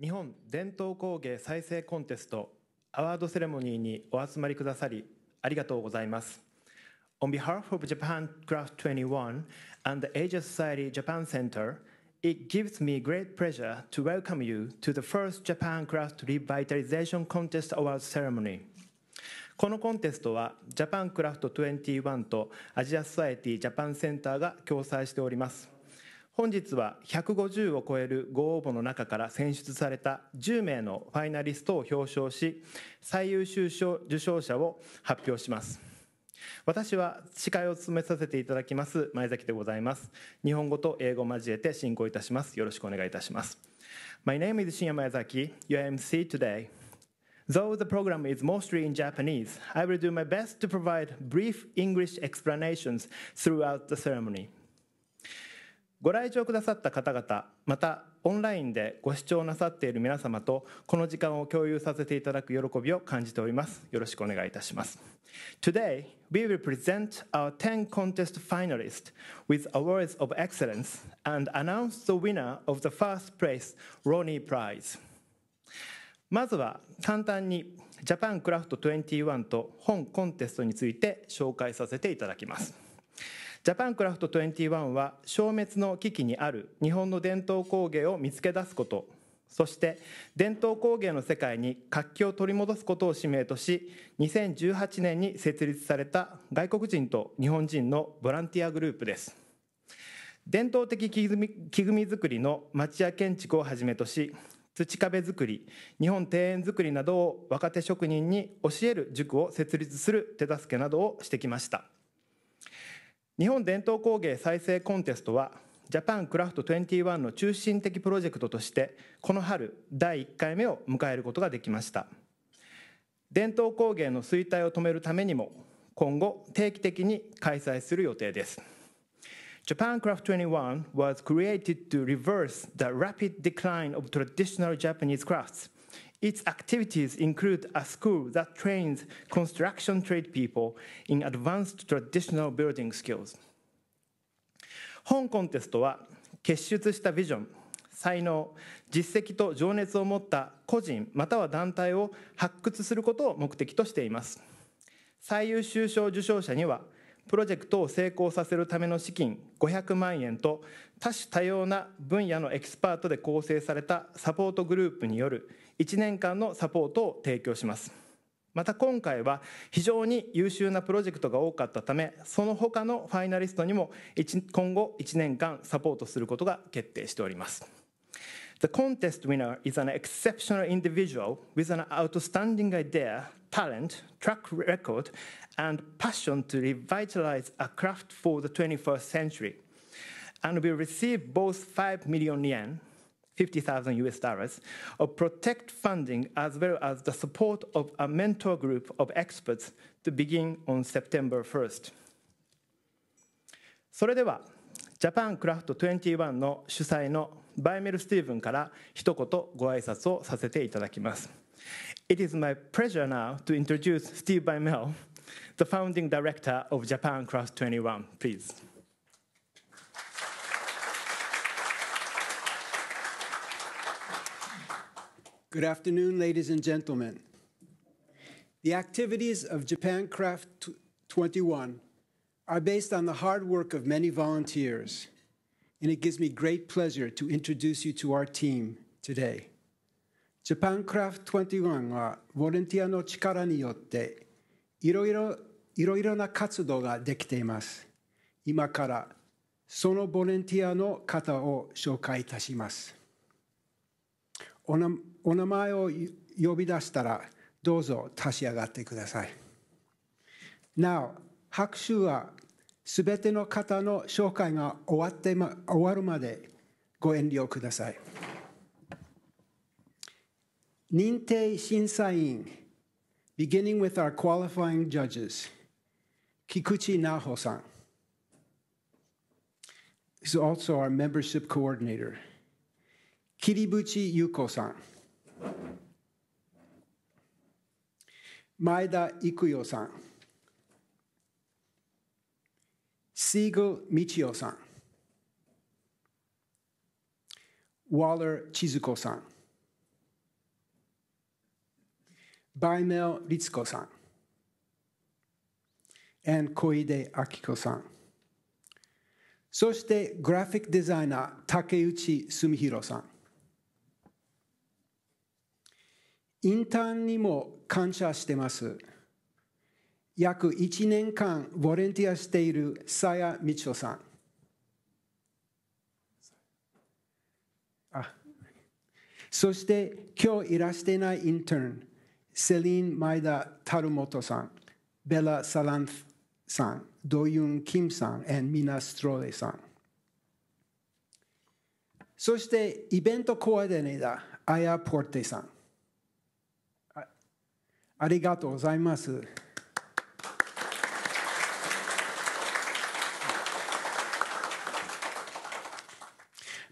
日本伝統工芸再生コンテストアワードセレモニーにお集まりくださりありがとうございます。On behalf of Japan Craft 21 and the Asia Society Japan Center, it gives me great pleasure to welcome you to the first Japan Craft Revitalization Contest Awards ceremony. このコンテストは Japan Craft 21とアジア・ソサエティ・ジャパンセンターが共催しております。本日は150を超えるご応募の中から選出された10名のファイナリストを表彰し最優秀賞受賞者を発表します私は司会を務めさせていただきます前崎でございます日本語と英語を交えて進行いたしますよろしくお願いいたします My name is 新山前崎 your MC today Though the program is mostly in Japanese, I will do my best to provide brief English explanations throughout the ceremony. ご来場くださった方々またオンラインでご視聴なさっている皆様とこの時間を共有させていただく喜びを感じておりますよろしくお願いいたします Today we will present our 10 contest finalists with awards of excellence and announce the winner of the first place Ronnie Prize まずは簡単にジャパンクラフト21と本コンテストについて紹介させていただきますジャパンクラフト21は消滅の危機にある日本の伝統工芸を見つけ出すことそして伝統工芸の世界に活気を取り戻すことを使命とし2018年に設立された外国人と日本人のボランティアグループです伝統的木組み作りの町屋建築をはじめとし土壁作り日本庭園作りなどを若手職人に教える塾を設立する手助けなどをしてきました。日本伝統工芸再生コンテストはジャパンクラフト21の中心的プロジェクトとしてこの春第1回目を迎えることができました伝統工芸の衰退を止めるためにも今後定期的に開催する予定です Japan Craft 21 was created to reverse the rapid decline of traditional Japanese crafts Its activities include a school that trains construction trade people in advanced traditional building skills. 本コンテストは結出したビジョン、才能、実績と情熱を持った個人または団体を発掘することを目的としています。最優秀賞受賞者にはプロジェクトを成功させるための資金500万円と多種多様な分野のエキスパートで構成されたサポートグループによる1年間のサポートを提供しますまた今回は非常に優秀なプロジェクトが多かったためその他のファイナリストにも今後1年間サポートすることが決定しております The contest winner is an exceptional individual with an outstanding idea, talent, track record, and passion to revitalize a craft for the 21st century, and will receive both 5 million yen 50,000 US dollars, of protect funding as well as the support of a mentor group of experts to begin on September 1st. それでは、ジャパンクラフト21の主催のバイメル・スティーブンから一言ご挨拶をさせていただきます。It is my pleasure now to introduce Steve Baimel, the founding director of Japan Craft 21, please. Good afternoon, ladies and gentlemen. The activities of Japan Craft 21 are based on the hard work of many volunteers, and it gives me great pleasure to introduce you to our team today. Japan Craft 21はボランティアの力によっていろいろいろいろな活動ができています。今からそのボランティアの方を紹介いたします。お名お名前を呼び出したらどうぞ立ち上がってください。なお、拍手はすべての方の紹介が終わって、ま、終わるまでご遠慮ください。認定審査員 beginning with our qualifying judges 菊池奈穂さん is also our membership coordinator 桐淵優子さん前田育代さんシーグ・ル・ミチヨさんワーラー・千鶴子さんバイメル・リツコさん and 小出明子さんそしてグラフィックデザイナー竹内純弘さんインターンにも感謝してます。約1年間ボランティアしているさやみちおさん。あそして今日いらしてないインターン、セリン・マイダ・タルモトさん、ベラ・サランフさん、ドユン・キムさん、ミナ・ストロレさん。そしてイベントコーディネーター、アヤ・ポッテさん。ありがとうございます。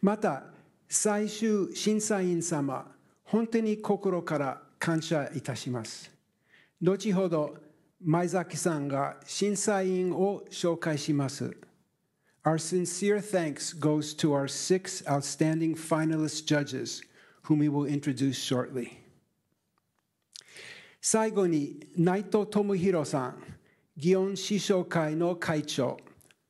また、最終審査員様、本当に心から感謝いたします。後ほど、前崎さんが審査員を紹介します。Our sincere thanks goes to our six outstanding finalist judges, whom we will introduce shortly. 最後に内藤智弘さん、祇園師匠会の会長、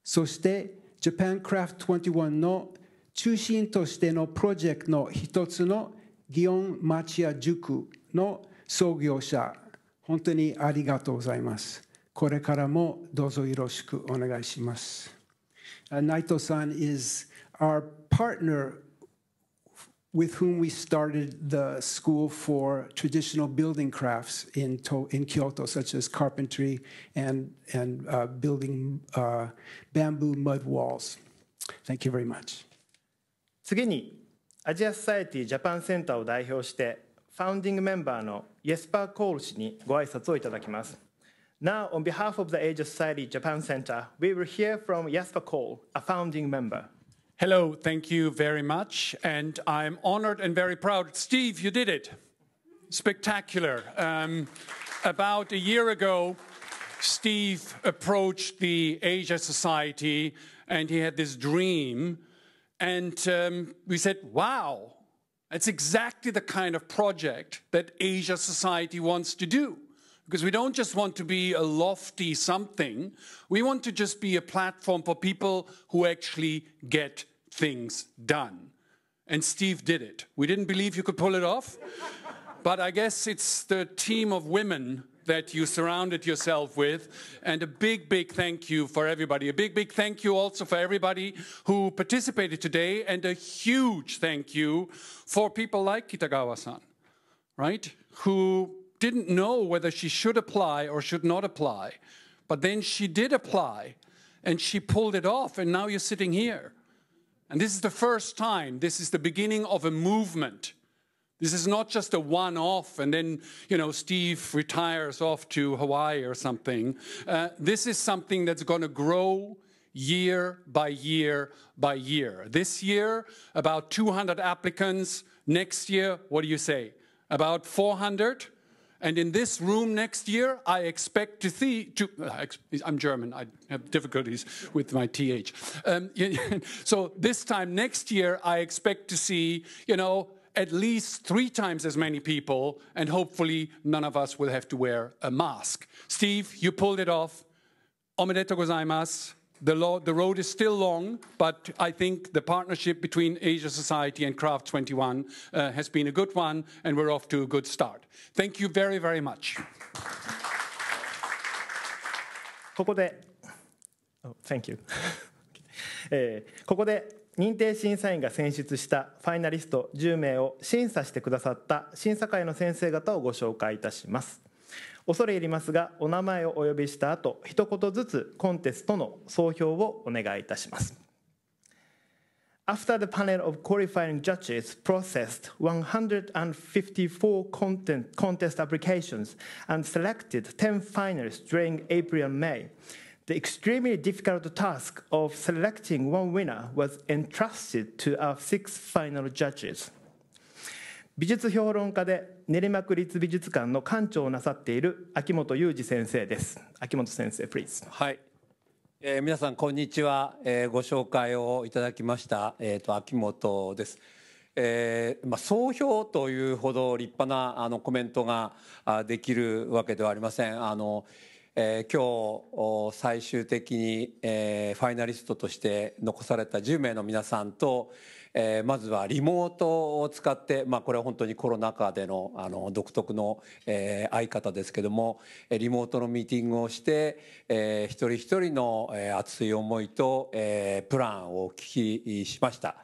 そして Japan Craft 21の中心としてのプロジェクトの一つの祇園町屋塾の創業者、本当にありがとうございます。これからもどうぞよろしくお願いします。内藤さん i is our partner with whom we started the School for Traditional Building Crafts in, to in Kyoto, such as carpentry and, and uh, building uh, bamboo mud walls. Thank you very much. 次に、アジア・ソサエティ・ジャパン・センターを代表して、ファウンディングメンバーのイエスパー・コール氏にご挨拶をいただきます。Now, on behalf of the Asia Society Japan Center, we will hear from Jesper Cole, a founding member. Hello, thank you very much. And I'm honored and very proud. Steve, you did it. Spectacular. Um, about a year ago, Steve approached the Asia Society and he had this dream. And um, we said, wow, that's exactly the kind of project that Asia Society wants to do. Because we don't just want to be a lofty something, we want to just be a platform for people who actually get things done. And Steve did it. We didn't believe you could pull it off, but I guess it's the team of women that you surrounded yourself with. And a big, big thank you for everybody. A big, big thank you also for everybody who participated today. And a huge thank you for people like Kitagawa san, right? Who didn't know whether she should apply or should not apply. But then she did apply and she pulled it off, and now you're sitting here. And this is the first time, this is the beginning of a movement. This is not just a one off and then, you know, Steve retires off to Hawaii or something. Uh, this is something that's going to grow year by year by year. This year, about 200 applicants. Next year, what do you say? About 400? And in this room next year, I expect to see. To, uh, I'm German. I have difficulties with my th. Um, so this time next year, I expect to see, you know, at least three times as many people, and hopefully none of us will have to wear a mask. Steve, you pulled it off. Omedeto gozaimasu. The, lo- the, road is still long, but I think the partnership between Asia Society and Craft 21 uh, has been a good one, and we're off to a good start. Thank you very, very much. ここで、oh, Thank you えー、ここで認定審査員が選出したファイナリスト10名を審査してくださった審査会の先生方をご紹介いたします。Eh, 恐れ入りますがお名前をお呼びした後一言ずつコンテストの総評をお願いいたします。After After the panel of qualifying judges processed 154 content, contest applications and selected 10 finalists during April and May, the extremely difficult task of selecting one winner was entrusted to our six final judges. 美術評論家で練馬区立美術館の館長をなさっている秋元裕二先生です秋元先生プリーズはい、えー、皆さんこんにちは、えー、ご紹介をいただきました、えーと、と秋元です、えーまあ、総評というほど立派なあのコメントができるわけではありませんあのえー、今日最終的に、えー、ファイナリストとして残された10名の皆さんと、えー、まずはリモートを使って、まあ、これは本当にコロナ禍でのあの独特の、えー、相方ですけどもリモートのミーティングをして、えー、一人一人の、えー、熱い思いと、えー、プランをお聞きしました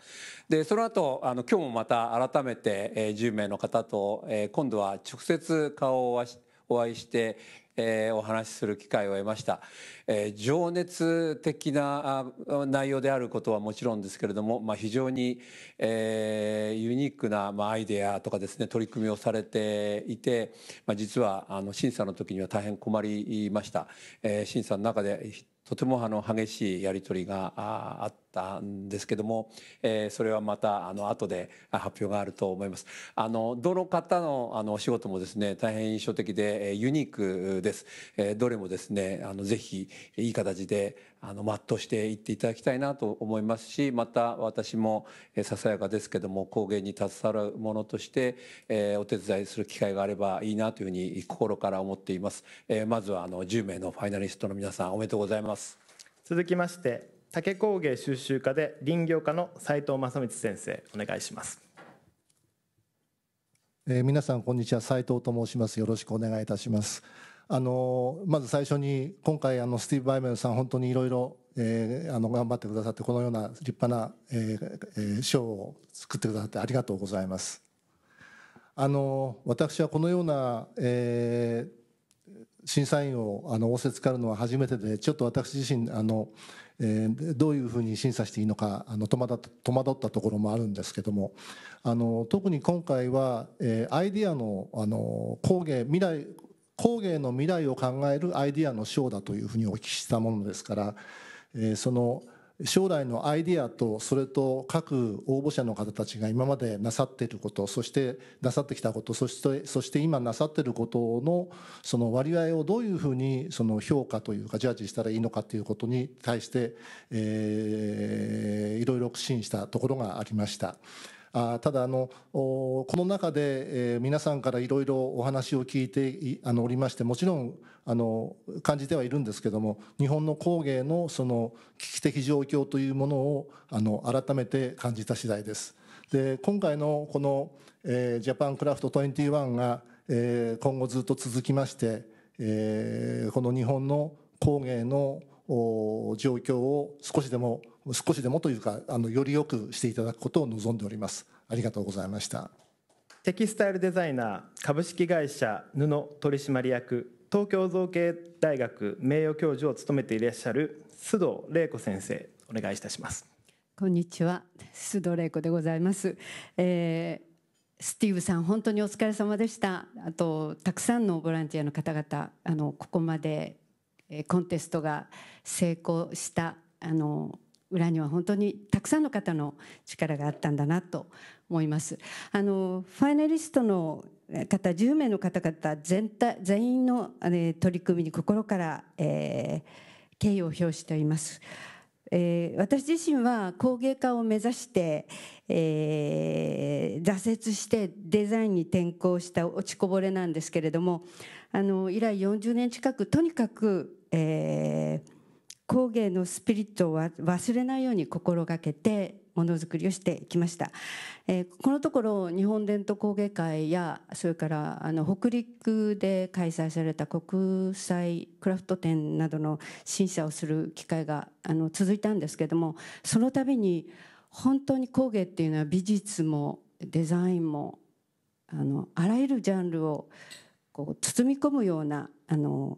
でその後あの今日もまた改めて、えー、10名の方と、えー、今度は直接顔をお会いして、えー、お話しする機会を得ました、えー、情熱的な内容であることはもちろんですけれども、まあ、非常に、えー、ユニークな、まあ、アイデアとかですね取り組みをされていて、まあ、実はあの審査の時には大変困りました、え審査の中でとてもあの激しいやり取りがあっったんですけども、えー、それはまたあの後で発表があると思いますあのどの方のあのお仕事もですね大変印象的でえユニークです、えー、どれもですねあのぜひいい形であの全うしていっていただきたいなと思いますしまた私もささやかですけども工芸に携わるものとして、えー、お手伝いする機会があればいいなというふうに心から思っています、えー、まずはあの10名のファイナリストの皆さんおめでとうございます続きまして竹工芸収集家で林業家の斉藤正光先生お願いします、えー、皆さんこんにちは斉藤と申しますよろしくお願いいたしますあのまず最初に今回あのスティーブ・バイメンさん本当にいろいろえー、あの頑張ってくださってこのような立派な、えーえー、賞を作ってくださってありがとうございます。あの私はこのような、えー、審査員をあの仰せつかるのは初めてでちょっと私自身あの、えー、どういうふうに審査していいのかあの戸惑った戸惑ったところもあるんですけどもあの特に今回は、えー、アイディアのあの工芸未来工芸の未来を考えるアイディアの賞だというふうにお聞きしたものですから、えー、その将来のアイディアとそれと各応募者の方たちが今までなさっていることそしてなさってきたことそしてそして今なさっていることのその割合をどういうふうにその評価というかジャッジしたらいいのかということに対して、えー、いろいろ苦心したところがありました。あただあのこの中で、えー、皆さんからいろいろお話を聞いてあのおりましてもちろんあの感じてはいるんですけども日本の工芸のその危機的状況というものをあの改めて感じた次第です。で今回のこの、えー、ジャパンクラフト21が、えー、今後ずっと続きまして、えー、この日本の工芸の状況を少しでも少しでもというかあのより良くしていただくことを望んでおりますありがとうございましたテキスタイルデザイナー株式会社布取締役東京造形大学名誉教授を務めていらっしゃる須藤玲子先生お願いいたしますこんにちは須藤玲子でございます、えー、スティーブさん本当にお疲れ様でしたあとたくさんのボランティアの方々あのここまでコンテストが成功したあの裏には本当にたくさんの方の力があったんだなと思います。あのファイナリストの方10名の方々全体全員の、ね、取り組みに心から、えー、敬意を表しております。えー、私自身は工芸家を目指して、えー、挫折してデザインに転向した落ちこぼれなんですけれどもあの以来40年近くとにかく、えー、工芸のスピリットを忘れないように心がけてものづくりをしてきました、えー、このところ日本伝統工芸会やそれからあの北陸で開催された国際クラフト展などの審査をする機会があの続いたんですけどもその度に本当に工芸っていうのは美術もデザインもあのあらゆるジャンルをこう包み込むようなあの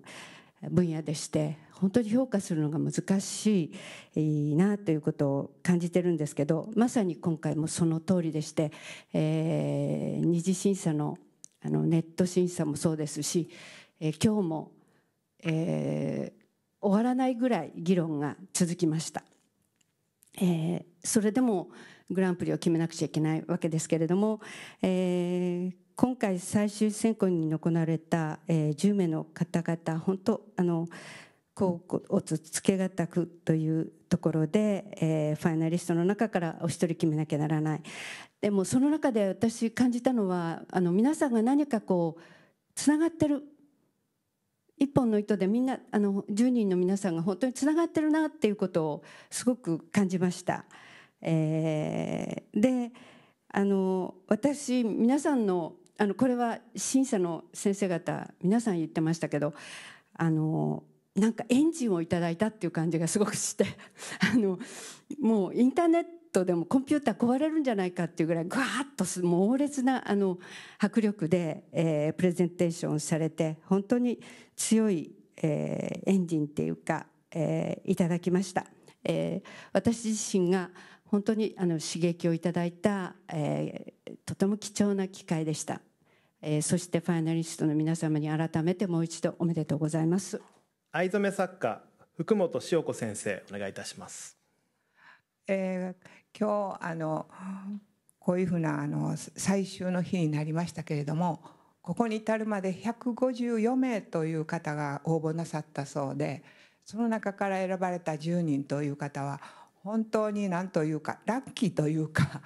分野でして本当に評価するのが難しいなということを感じてるんですけどまさに今回もその通りでして、えー、二次審査のあのネット審査もそうですし、えー、今日も、えー、終わらないぐらい議論が続きました。えー、それでもグランプリを決めなくちゃいけないわけですけれども、えー、今回最終選考に行われた、えー、10名の方々本当あの、甲乙つけがたくというところで、えー、ファイナリストの中からお一人決めなきゃならないでもその中で私感じたのはあの皆さんが何かこうつながってる一本の糸でみんなあの10人の皆さんが本当につながってるなっていうことをすごく感じました。えー、であの私皆さんのあのこれは審査の先生方皆さん言ってましたけどあのなんかエンジンをいただいたっていう感じがすごくして あのもうインターネットでもコンピューター壊れるんじゃないかっていうぐらいぐわっと猛烈なあの迫力で、えー、プレゼンテーションされて本当に強い、えー、エンジンっていうか、えー、いただきました。えー、私自身が本当にあの刺激をいただいた、えー、とても貴重な機会でした、えー、そしてファイナリストの皆様に改めてもう一度おめでとうございます。藍染作家福本塩子先生お願いいたします。えー、今日あのこういうふうなあの最終の日になりましたけれどもここに至るまで154名という方が応募なさったそうでその中から選ばれた10人という方は本当に何というかラッキーというか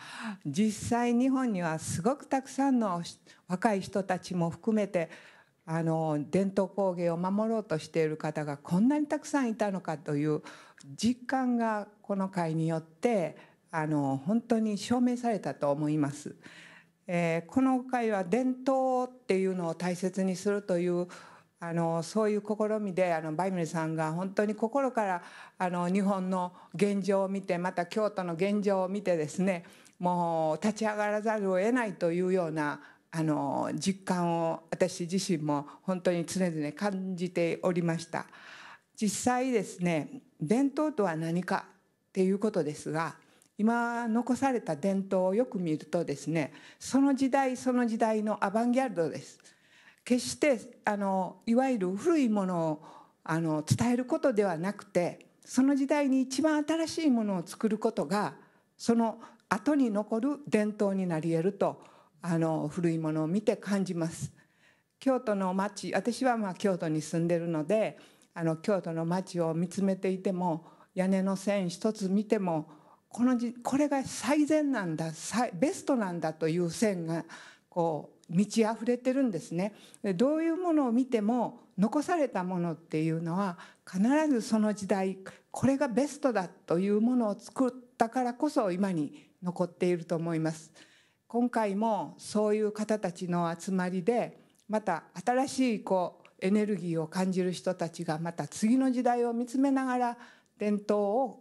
実際日本にはすごくたくさんの若い人たちも含めてあの伝統工芸を守ろうとしている方がこんなにたくさんいたのかという実感がこの会によってあの本当に証明されたと思います。えー、この会は伝統っていうのを大切にするというあのそういう試みであのバイミルさんが本当に心からあの日本の現状を見てまた京都の現状を見てですねもう立ち上がらざるを得ないというようなあの実感を私自身も本当に常々感じておりました実際ですね伝統とは何かっていうことですが今残された伝統をよく見るとですねその時代その時代のアバンギャルドです決してあのいわゆる古いものをあの伝えることではなくてその時代に一番新しいものを作ることがその後に残る伝統になり得るとあの古いものを見て感じます。京都の町私はまあ京都に住んでるのであの京都の町を見つめていても屋根の線一つ見てもこのこれが最善なんだベストなんだという線がこう満ち溢れてるんですねどういうものを見ても残されたものっていうのは必ずその時代これがベストだというものを作ったからこそ今に残っていると思います。今回もそういう方たちの集まりでまた新しいこうエネルギーを感じる人たちがまた次の時代を見つめながら伝統を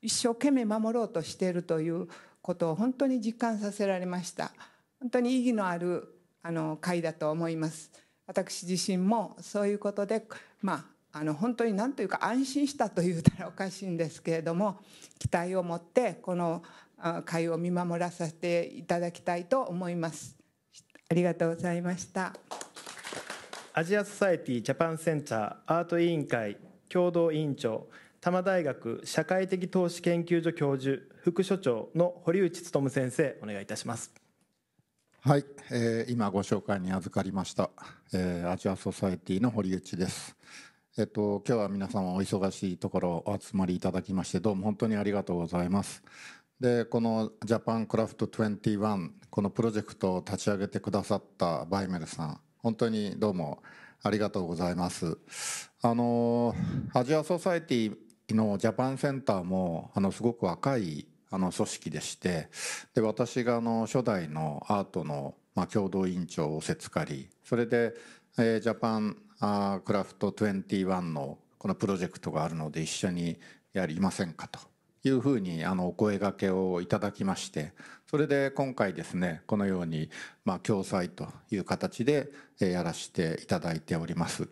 一生懸命守ろうとしているということを本当に実感させられました本当に意義のあるあの会だと思います私自身もそういうことでまああの本当に何というか安心したと言うたらおかしいんですけれども期待を持ってこの会を見守らさせていただきたいと思います。ありがとうございました。アジアソサエティジャパンセンターアート委員会共同委員長多摩大学社会的投資研究所教授副所長の堀内努先生お願いいたしますはい、えー、今ご紹介に預かりました、えー、アジアソサエティの堀内ですえっと今日は皆様お忙しいところお集まりいただきましてどうも本当にありがとうございますでこのジャパンクラフト21このプロジェクトを立ち上げてくださったバイメルさん本当にどうもありがとうございますあのアジアソサエティのジャパンセンターもあのすごく若いあの組織でしてで私があの初代のアートの、まあ、共同委員長をせつかりそれで、えー、ジャパンあクラフト21のこのプロジェクトがあるので一緒にやりませんかというふうにあのお声がけをいただきましてそれで今回ですねこのようにま共催という形でやらせていただいております。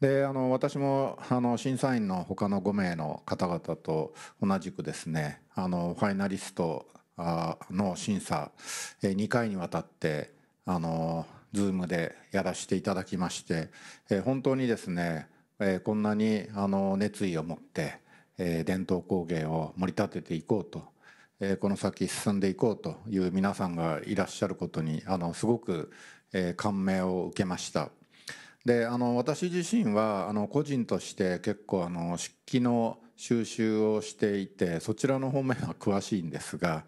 であの私もあの審査員の他の5名の方々と同じくですねあのファイナリストの審査2回にわたってあの Zoom でやらせていただきまして本当にですねこんなにあの熱意を持って伝統工芸を盛り立てていこうとこの先進んでいこうという皆さんがいらっしゃることにあのすごく感銘を受けました。であの私自身はあの個人として結構あの漆器の収集をしていてそちらの方面は詳しいんですが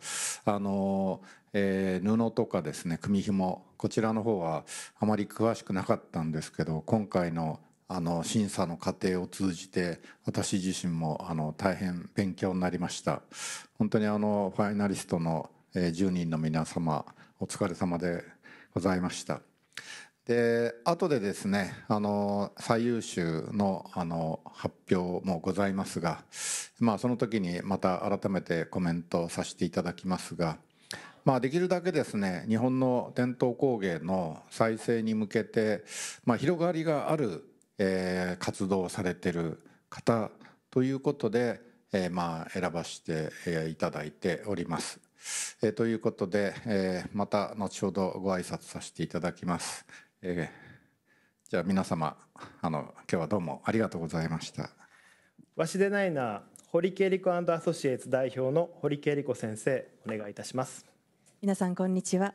あの、えー、布とかですね組紐こちらの方はあまり詳しくなかったんですけど今回のあの審査の過程を通じて私自身もあの大変勉強になりました本当にあのファイナリストの10人の皆様お疲れ様でございましたで後でですねあの最優秀のあの発表もございますが、まあ、その時にまた改めてコメントさせていただきますが、まあ、できるだけですね日本の伝統工芸の再生に向けて、まあ、広がりがあるえー、活動されてる方ということで、えー、まあ選ばせて、えー、いただいております。えー、ということで、えー、また後ほどご挨拶させていただきます。えー、じゃあ皆様あの今日はどうもありがとうございました。わしでないな堀恵理子アソシエイツ代表の堀恵理子先生お願いいたします。皆さんこんにちは。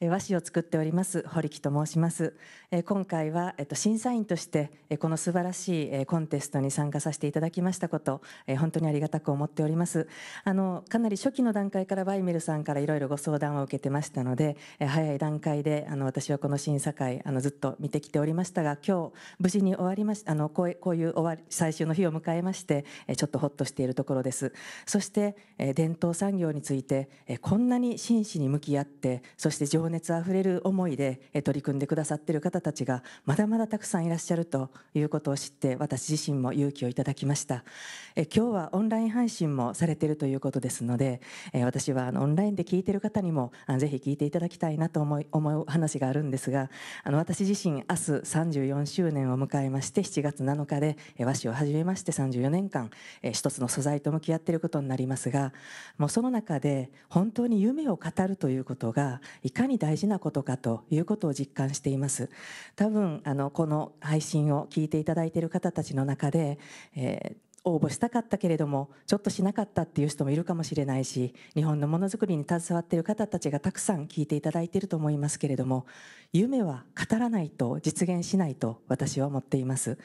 和紙を作っております堀木と申します今回は審査員としてこの素晴らしいコンテストに参加させていただきましたこと本当にありがたく思っておりますあのかなり初期の段階からバイメルさんからいろいろご相談を受けてましたので早い段階であの私はこの審査会あのずっと見てきておりましたが今日無事に終わりましあのこうこういう終わり最終の日を迎えましてちょっとほっとしているところですそして伝統産業についてこんなに真摯に向き合ってそして情熱あふれる思いで取り組んでくださっている方たちがまだまだたくさんいらっしゃるということを知って私自身も勇気をいただきましたえ今日はオンライン配信もされているということですのでえ私はあのオンラインで聞いている方にもあぜひ聞いていただきたいなと思い思う話があるんですがあの私自身明日34周年を迎えまして7月7日で和紙を始めまして34年間え一つの素材と向き合っていることになりますがもうその中で本当に夢を語るということがいかかに大事なことかということを実感しています多分あのこの配信を聞いていただいている方たちの中で、え応募したかったけれどもちょっとしなかったっていう人もいるかもしれないし日本のものづくりに携わっている方たちがたくさん聞いていただいていると思いますけれども夢は語らないと実現しないと私は思っています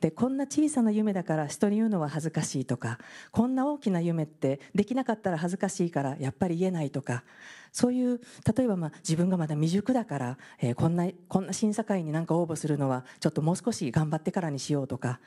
でこんな小さな夢だから人に言うのは恥ずかしいとかこんな大きな夢ってできなかったら恥ずかしいからやっぱり言えないとかそういう例えばまあ自分がまだ未熟だから、えー、こんなこんな審査会に何か応募するのはちょっともう少し頑張ってからにしようとか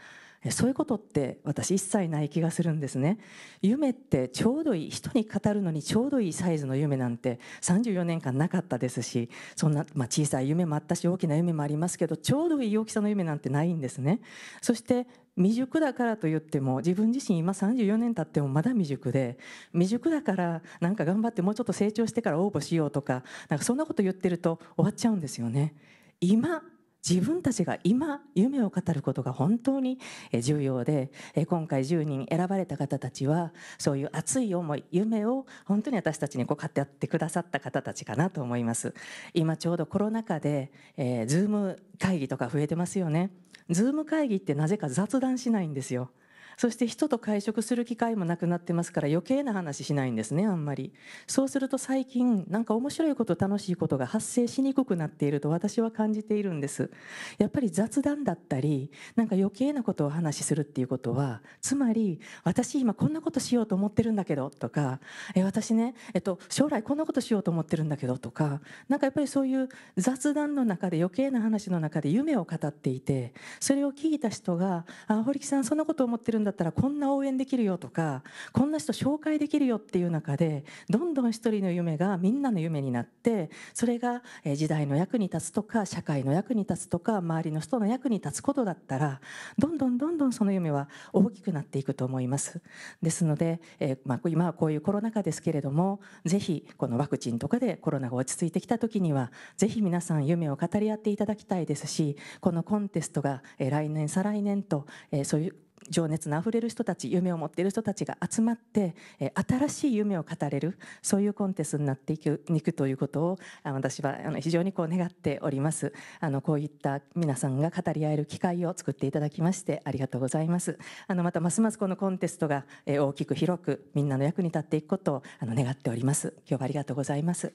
そういうことって私一切ない気がするんですね夢ってちょうどいい人に語るのにちょうどいいサイズの夢なんて34年間なかったですしそんな、まあ、小さい夢もあったし大きな夢もありますけどちょうどいい大きさの夢なんてないんですねそして未熟だからと言っても自分自身今34年経ってもまだ未熟で未熟だからなんか頑張ってもうちょっと成長してから応募しようとかなんかそんなこと言ってると終わっちゃうんですよね今自分たちが今夢を語ることが本当に重要で今回10人選ばれた方たちはそういう熱い思い夢を本当に私たちにこう語ってくださった方たちかなと思います今ちょうどコロナ禍で、えー、ズーム会議とか増えてますよねズーム会議ってなぜか雑談しないんですよそして人と会食する機会もなくなってますから余計な話しないんですねあんまりそうすると最近なんか面白いこと楽しいことが発生しにくくなっていると私は感じているんですやっぱり雑談だったりなんか余計なことを話しするっていうことはつまり私今こんなことしようと思ってるんだけどとかえ私ね、えっと、将来こんなことしようと思ってるんだけどとかなんかやっぱりそういう雑談の中で余計な話の中で夢を語っていてそれを聞いた人が「あ堀木さんそんなこと思ってるんだだったらこんな応援できるよとかこんな人紹介できるよっていう中でどんどん一人の夢がみんなの夢になってそれが時代の役に立つとか社会の役に立つとか周りの人の役に立つことだったらどんどんどんどんその夢は大きくなっていくと思います。ですので、えー、まあ、今はこういうコロナ禍ですけれどもぜひこのワクチンとかでコロナが落ち着いてきた時にはぜひ皆さん夢を語り合っていただきたいですしこのコンテストが来年再来年と、えー、そういう情熱のあふれる人たち夢を持っている人たちが集まって、え新しい夢を語れるそういうコンテストになっていくいくということをあ私はあの非常にこう願っておりますあのこういった皆さんが語り合える機会を作っていただきましてありがとうございますあのまたますますこのコンテストが、え大きく広くみんなの役に立っていくことをあの願っております今日はありがとうございます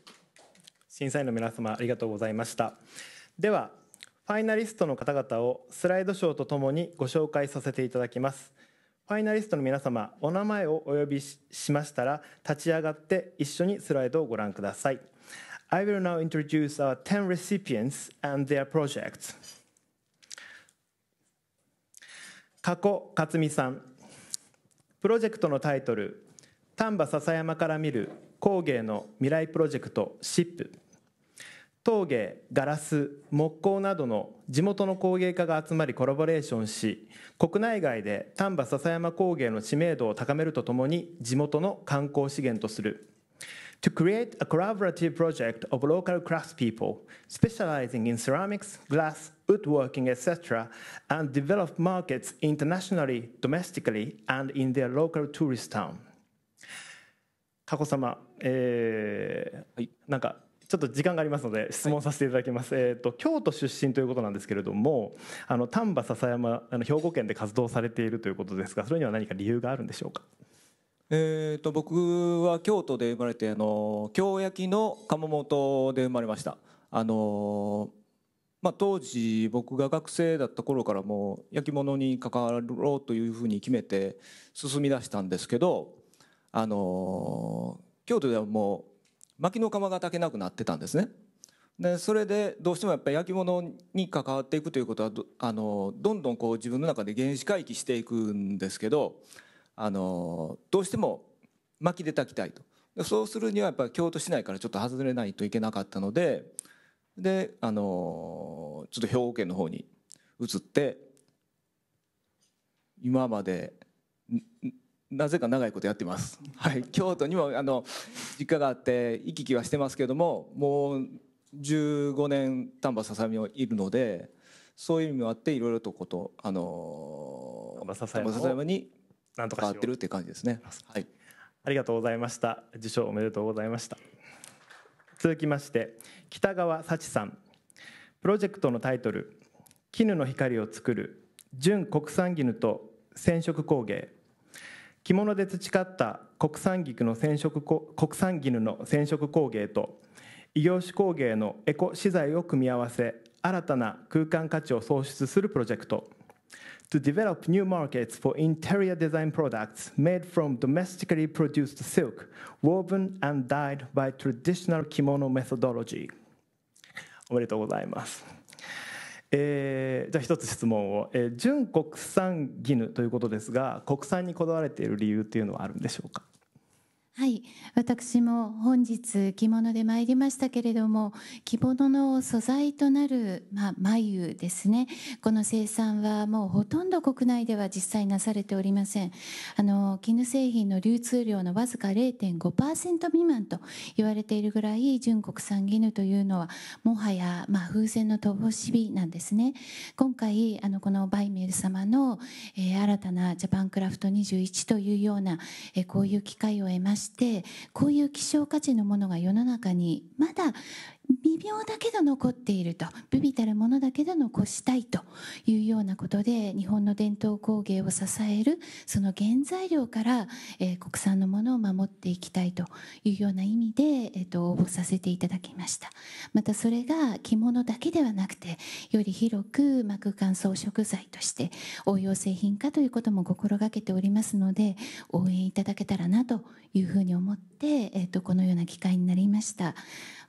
審査員の皆様ありがとうございましたではファイナリストの方々をスライドショーとともにご紹介させていただきます。ファイナリストの皆様、お名前をお呼びしましたら、立ち上がって一緒にスライドをご覧ください。I will now introduce our 10 recipients and their projects. 加古克美さん。プロジェクトのタイトル、丹波篠山から見る工芸の未来プロジェクト SIP。陶芸ガラス木工などの地元の工芸家が集まりコラボレーションし国内外で丹波篠山工芸の知名度を高めるとともに地元の観光資源とする To create a collaborative project of local craftspeople specializing in ceramics, glass, woodworking, etc., and develop markets internationally, domestically, and in their local tourist town. 佳子様、えーはい、なんかちょっと時間がありますので質問させていただきます、はい、えと、京都出身ということなんですけれどもあの丹波篠山あの兵庫県で活動されているということですがそれには何か理由があるんでしょうかえと、僕は京都で生まれてあの京焼の窯元で生まれましたあのまあ、当時僕が学生だった頃からもう焼き物に関わろうというふうに決めて進み出したんですけどあの京都ではもう薪の窯が炊けなくなってたんですね。でそれでどうしてもやっぱり焼き物に関わっていくということはどあのどんどんこう自分の中で原始回帰していくんですけどあのどうしても薪で炊きたいとでそうするにはやっぱり京都市内からちょっと外れないといけなかったのでであのちょっと兵庫県の方に移って今までなぜか長いことやってます。はい、京都にもあの実家があって行き来はしてますけれども、もう15年丹波ささみをいるので、そういう意味もあっていろいろとことあの丹波ささみになんとかってるって感じですね。はい。ありがとうございました。受賞おめでとうございました。続きまして北川幸さん。プロジェクトのタイトル絹の光を作る純国産絹と染色工芸着物で培った国産菊の染色国産絹の染色工芸と異業種工芸のエコ資材を組み合わせ新たな空間価値を創出するプロジェクト To develop new markets for interior design products made from domestically produced silk, woven and dyed by traditional kimono methodology. おめでとうございます。えー、じゃあ一つ質問を、えー、純国産絹ということですが国産にこだわれている理由っていうのはあるんでしょうかはい私も本日着物で参りましたけれども着物の素材となる、まあ、眉ですねこの生産はもうほとんど国内では実際なされておりませんあの絹製品の流通量のわずか0.5%未満と言われているぐらい純国産絹というのはもはや、まあ、風船の乏灯火なんですね今回あのこのバイメル様の、えー、新たなジャパンクラフト21というような、えー、こういう機会を得ましたしてこういう希少価値のものが世の中にまだ微妙だけど残っていると微々たるものだけど残したいというようなことで日本の伝統工芸を支えるその原材料から、えー、国産のものを守っていきたいというような意味で、えーと、応募させていただきましたまたそれが着物だけではなくてより広く、空間装飾材として応用製品化ということも心がけておりますので応援いただけたらなというふうに思って、えーとこのような機会になりました。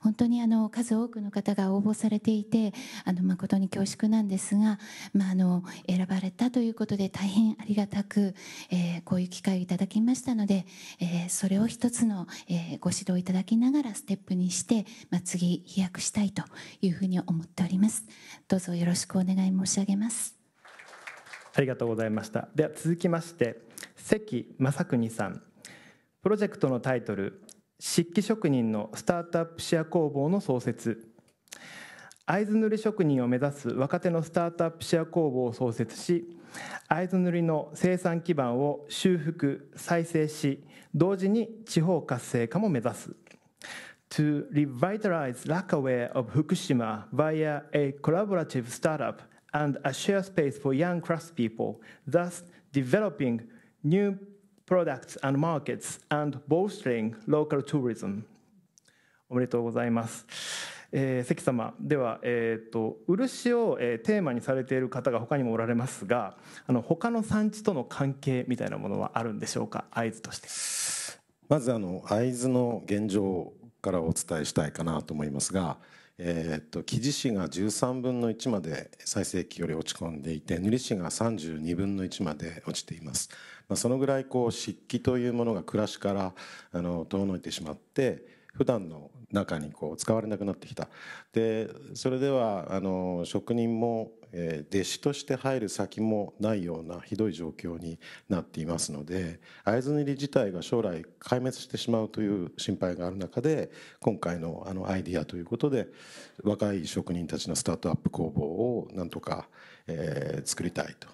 本当にあの数多くの方が応募されていてあの誠に恐縮なんですが、まあ、あの選ばれたということで大変ありがたく、えー、こういう機会をいただきましたので、えー、それを一つの、えー、ご指導いただきながらステップにして、まあ、次飛躍したいというふうに思っておりますどうぞよろしくお願い申し上げますありがとうございましたでは続きまして関正邦さんプロジェクトのタイトル漆器職人のスタートアップシェア工房の創設会津塗り職人を目指す若手のスタートアップシェア工房を創設し会津塗りの生産基盤を修復再生し同時に地方活性化も目指す To revitalize Lakaware c of Fukushima via a collaborative startup and a share space for young craftspeople, thus developing new products and markets and bolstering local tourism おめでとうございます、えー、関様では、えーと、漆を、えー、テーマにされている方が他にもおられますがあの他の産地との関係みたいなものはあるんでしょうか合図としてまずあの合図の現状からお伝えしたいかなと思いますがえー、っと木地市が13分の1まで最盛期より落ち込んでいて塗り市が32分の1まで落ちています、まあ、そのぐらいこう漆器というものが暮らしからあの遠のいてしまって普段の中にこう使われなくなってきたでそれではあの職人も、え弟子として入る先もないようなひどい状況になっていますので会津塗り自体が将来壊滅してしまうという心配がある中で今回のあのアイディアということで若い職人たちのスタートアップ工房をなんとか、え作りたいと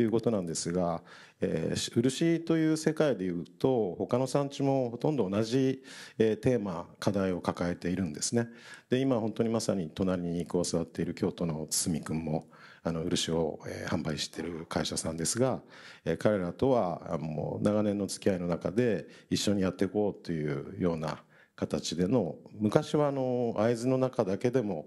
いうことなんですがえー、漆という世界でいうと他の産地もほとんど同じ、えー、テーマ課題を抱えているんですねで今本当にまさに隣にこう座っている京都の堤君もあの漆を、えー、販売している会社さんですが、えー、彼らとはもう長年の付き合いの中で一緒にやっていこうというような形での昔はあの会津の中だけでも、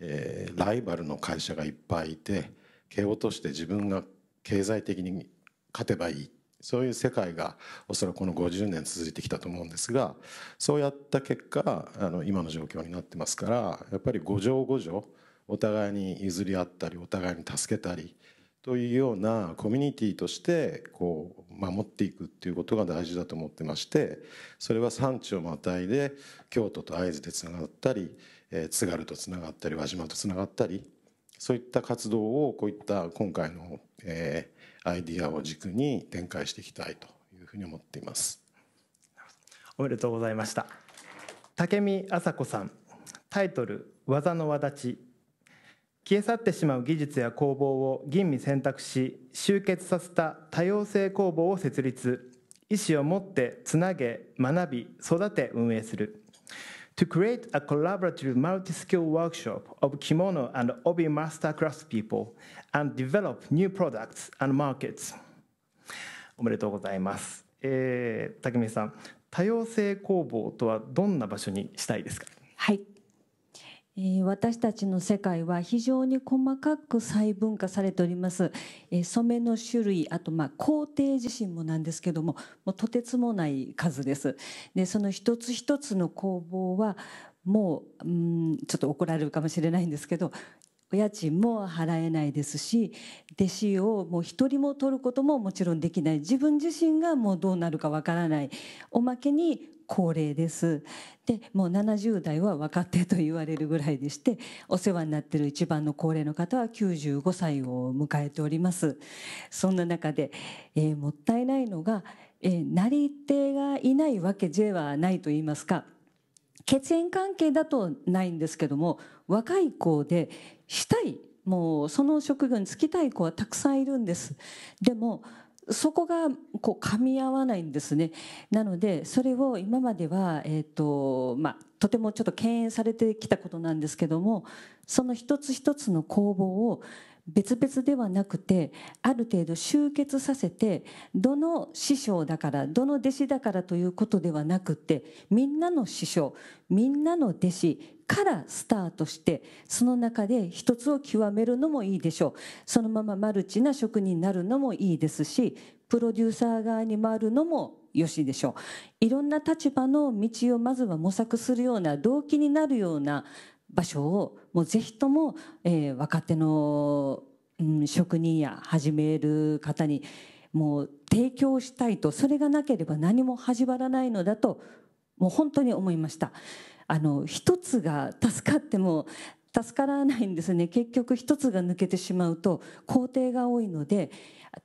えー、ライバルの会社がいっぱいいて。蹴落として自分が経済的に勝てばいいそういう世界がおそらくこの50年続いてきたと思うんですがそうやった結果あの今の状況になってますからやっぱり五条五条お互いに譲り合ったりお互いに助けたりというようなコミュニティとしてこう守っていくっていうことが大事だと思ってましてそれは産地をまたいで京都と会津でつながったり、えー、津軽とつながったり輪島とつながったりそういった活動をこういった今回の、えー、アイディアを軸に展開していきたいというふうに思っていますおめでとうございました武見麻子さんタイトル「技の輪立ち」消え去ってしまう技術や工房を吟味選択し集結させた多様性工房を設立意思を持ってつなげ学び育て運営する to create a collaborative multi-skill workshop of kimono and obi master craftspeople, and develop new products and markets. おめでとうございます。えー、匠さん、多様性工房とはどんな場所にしたいですかはい。私たちの世界は非常に細かく細分化されております染めの種類あとまあ工程自身もなんですけどももうとてつもない数ですでその一つ一つの工房はもううんちょっと怒られるかもしれないんですけどお家賃も払えないですし弟子をもう一人も取ることももちろんできない自分自身がもうどうなるかわからないおまけに高齢です。でもう70代は若手と言われるぐらいでしてお世話になってる一番の高齢の方は95歳を迎えております。そんな中で、えー、もったいないのが、えー、なり手がいないわけではないと言いますか血縁関係だとないんですけども若い子でしたいもうその職業に就きたい子はたくさんいるんです。でもそこがこう噛み合わないんですね。なのでそれを今までは、えーとまあ、とてもちょっと敬遠されてきたことなんですけどもその一つ一つの攻防を、別々ではなくてある程度集結させてどの師匠だからどの弟子だからということではなくてみんなの師匠みんなの弟子からスタートしてその中で一つを極めるのもいいでしょうそのままマルチな職になるのもいいですしプロデューサー側に回るのもよしでしょういろんな立場の道をまずは模索するような動機になるような場所をもうぜひとも、えー、若手の、うん、職人や始める方にもう提供したいとそれがなければ何も始まらないのだともう本当に思いました。あの一つが助かっても助からないんですね結局一つが抜けてしまうと工程が多いので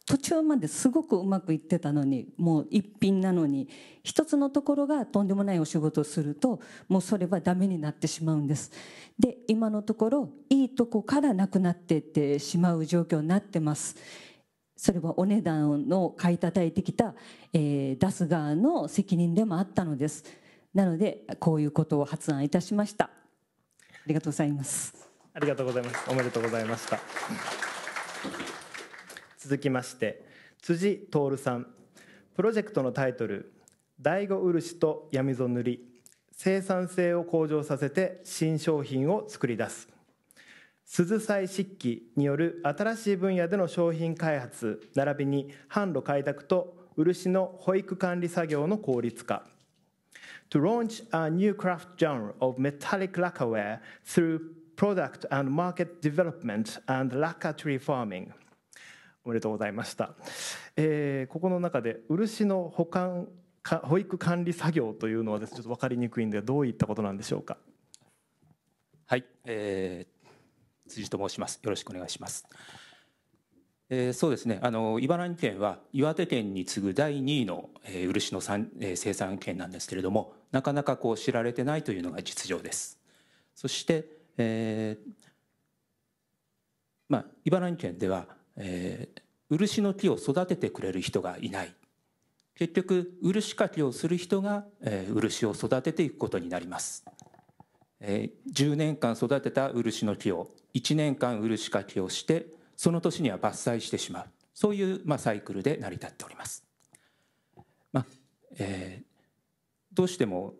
途中まですごくうまくいってたのにもう一品なのに一つのところがとんでもないお仕事をするともうそれはダメになってしまうんです。で今のところいいとこからなくなっていってしまう状況になってます。それはお値段を買い叩いてきた、えー、出す側の責任でもあったのです。なのでこういうことを発案いたしました。ありがとうございます。ありがとうございます。おめでとうございました。続きまして辻徹さんプロジェクトのタイトル「醍醐漆と闇ぞ塗り生産性を向上させて新商品を作り出す」鈴彩漆器による新しい分野での商品開発並びに販路開拓と漆の保育管理作業の効率化 To launch a new craft genre of metallic lacquerware through product and market development and lacquer tree farming おめでとうございました、えー、ここの中で漆の保管保育管理作業というのはです、ね、ちょっと分かりにくいんでどういったことなんでしょうかはい、えー、辻と申しますよろしくお願いしますえー、そうですねあの茨城県は岩手県に次ぐ第2位の、えー、漆の産、えー、生産県なんですけれどもなかなかこう知られてないというのが実情ですそして、えーまあ、茨城県ではえー、漆の木を育ててくれる人がいない結局漆かきをする人が、えー、漆を育てていくことになります、えー、10年間育てた漆の木を1年間漆かきをしてその年には伐採してしまうそういう、まあ、サイクルで成り立っております、まあえー、どうしても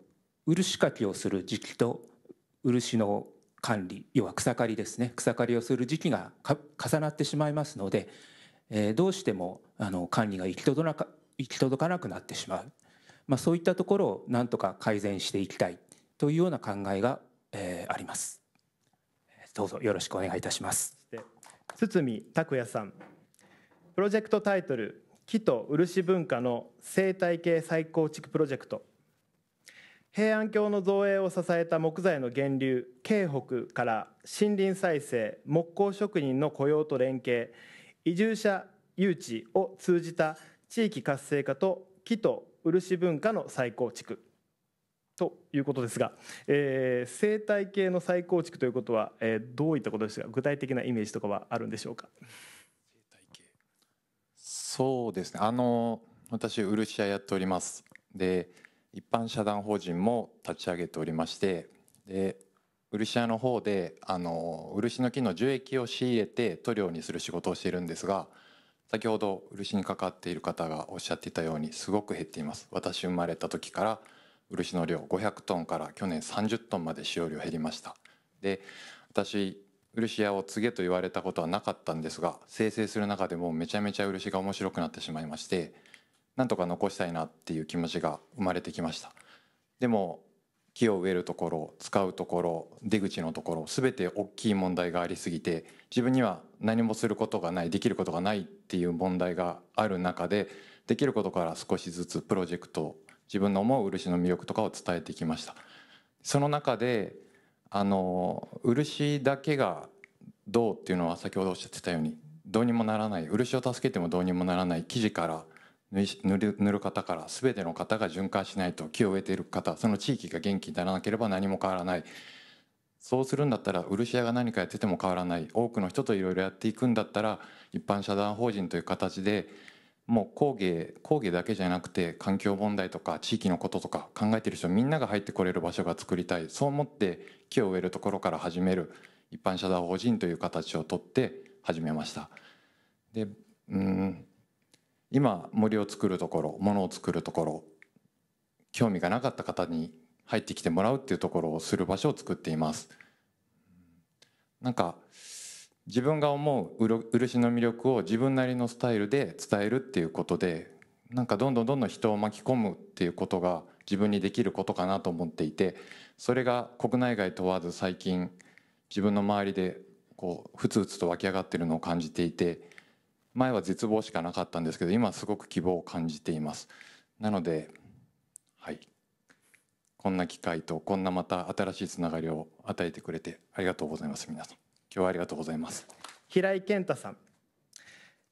漆かきをする時期と漆の管理要は草刈りですね草刈りをする時期が重なってしまいますので、えー、どうしてもあの管理が行き届か行き届かなくなってしまう、まあ、そういったところをなんとか改善していきたいというような考えが、えー、あります。どうぞよろしくお願いいたします。堤拓也さん、プロジェクトタイトル木と漆文化の生態系再構築プロジェクト平安京の造営を支えた木材の源流京北から森林再生木工職人の雇用と連携移住者誘致を通じた地域活性化と木と漆文化の再構築ということですが、えー、生態系の再構築ということは、えー、どういったことですか具体的なイメージとかはあるんでしょうか生態系そうですねあの私漆屋やっておりますで一般社団法人も立ち上げておりましてで漆屋の方であの漆の木の樹液を仕入れて塗料にする仕事をしているんですが先ほど漆にかかっている方がおっしゃっていたようにすごく減っています私生まれた時から漆の量500トンから去年30トンまで使用量減りましたで私漆屋を継げと言われたことはなかったんですが生成する中でもめちゃめちゃ漆が面白くなってしまいましてなんとか残したいなっていう気持ちが生まれてきましたでも木を植えるところ使うところ出口のところ全て大きい問題がありすぎて自分には何もすることがないできることがないっていう問題がある中でできることから少しずつプロジェクト自分の思う漆の魅力とかを伝えてきましたその中であの漆だけがどうっていうのは先ほどおっしゃってたようにどうにもならない漆を助けてもどうにもならない記事から塗る塗る方から全ての方が循環しないと木を植えている方その地域が元気にならなければ何も変わらないそうするんだったら漆屋が何かやってても変わらない多くの人といろいろやっていくんだったら一般社団法人という形でもう工芸工芸だけじゃなくて環境問題とか地域のこととか考えてる人みんなが入ってこれる場所が作りたいそう思って木を植えるところから始める一般社団法人という形をとって始めました。でうん今森を作るところものを作るところ興味がなかった方に入ってきてもらうっていうところをする場所を作っていますなんか自分が思う漆の魅力を自分なりのスタイルで伝えるっていうことでなんかどんどんどんどん人を巻き込むっていうことが自分にできることかなと思っていてそれが国内外問わず最近自分の周りでこうふつふつと湧き上がってるのを感じていて前は絶望しかなかったんですけど今すごく希望を感じていますなのではいこんな機会とこんなまた新しいつながりを与えてくれてありがとうございます皆さん今日はありがとうございます平井健太さん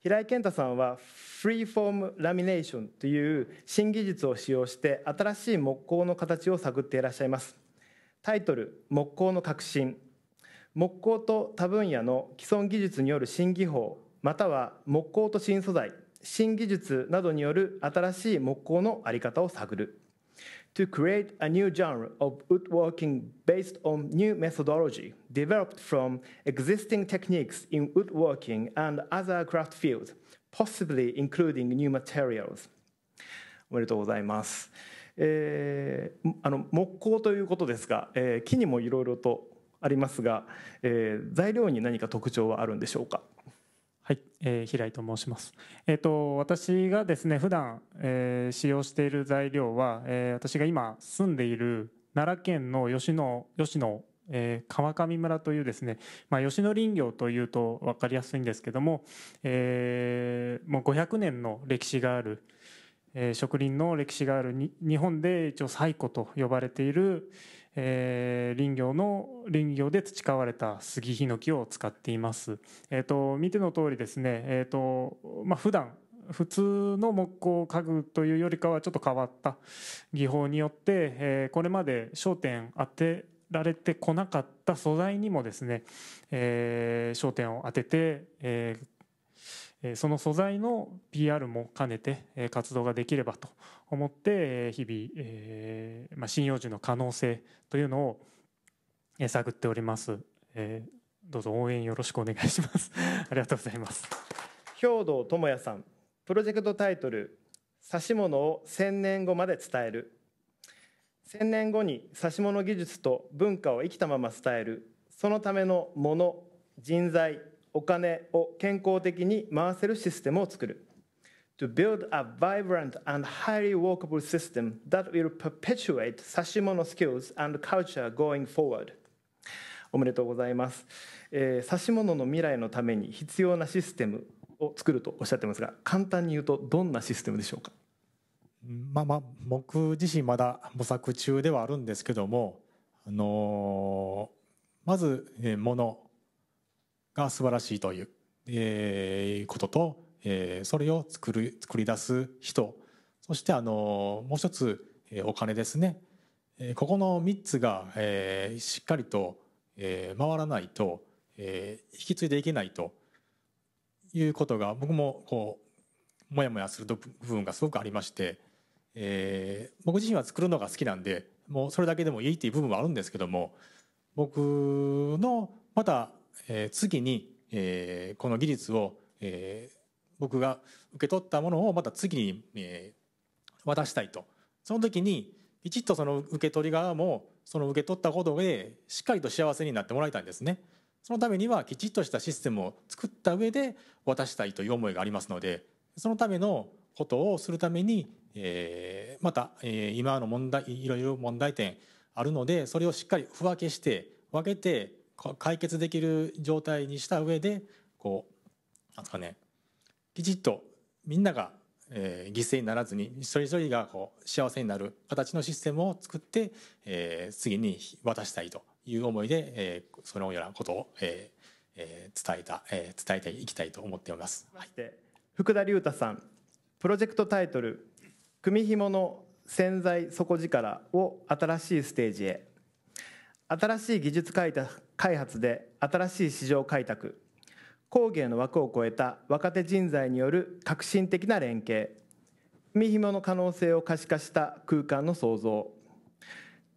平井健太さんはフリーフォームラミネーションという新技術を使用して新しい木工の形を探っていらっしゃいますタイトル「木工の革新」木工と多分野の既存技術による新技法または木工と新素材新技術などによる新しい木工の在り方を探る To create a new genre of woodworking based on new methodology developed from existing techniques in woodworking and other craft fields, possibly including new materials. おめでとうございます。えー、あの木工ということですが、えー、木にもいろいろとありますが、えー、材料に何か特徴はあるんでしょうか。えー、平井と申します、えーと、私がですね普段、えー、使用している材料は、えー、私が今住んでいる奈良県の吉野吉野、えー、川上村というですね、まあ、吉野林業というと分かりやすいんですけども、えー、もう500年の歴史がある、えー、植林の歴史があるに日本で一応最古と呼ばれている、えー、林業の林業で培われた杉ヒノキを使っています。えっ、ー、と見ての通りですね。えっ、ー、とまあ普段普通の木工家具というよりかはちょっと変わった技法によって、えー、これまで焦点当てられてこなかった素材にもですね、えー、焦点を当てて、えー、その素材の PR も兼ねて活動ができればと思って日々、まあ、針葉樹の可能性というのを探っております。えどうぞ応援よろしくお願いします。ありがとうございます。兵道智也さん、プロジェクトタイトル指物を千年後まで伝える千年後に指物技術と文化を生きたまま伝えるそのためのもの人材お金を健康的に回せるシステムを作る。To build a vibrant and highly workable system that will perpetuate 指し物 skills and culture going forward. おめでとうございます、えー、指し物の未来のために必要なシステムを作るとおっしゃってますが簡単に言うとどんなシステムでしょうかまあまあ僕自身まだ模索中ではあるんですけども、あのー、まず、えー、物が素晴らしいという、えー、ことと、えー、それを作る作り出す人そしてあのもう一つ、えー、お金ですね、えー、ここの3つが、えー、しっかりと、えー、回らないと、えー、引き継いでいけないということが僕もこうモヤモヤする部分がすごくありまして、えー、僕自身は作るのが好きなんでもうそれだけでもいいっていう部分はあるんですけども僕のまたえー、次に、えー、この技術を、えー、僕が受け取ったものをまた次に、えー、渡したいとその時にきちっとその受け取り側もその受け取ったことでしっかりと幸せになってもらいたいんですねそのためにはきちっとしたシステムを作った上で渡したいという思いがありますのでそのためのことをするために、えー、また、えー、今の問題いろいろ問題点あるのでそれをしっかり不分けして分けて解決できる状態にした上でこうなんですかねきちっとみんなが、えー、犠牲にならずに一人一人がこう幸せになる形のシステムを作って、えー、次に渡したいという思いで、えー、そのようなことを、えーえー、伝えた、えー、伝えていきたいと思ってります。して福田龍太さんプロジェクトタイトル「組紐の潜在底力」を新しいステージへ。新しい技術開発で新しい市場開拓工芸の枠を超えた若手人材による革新的な連携組ひもの可能性を可視化した空間の創造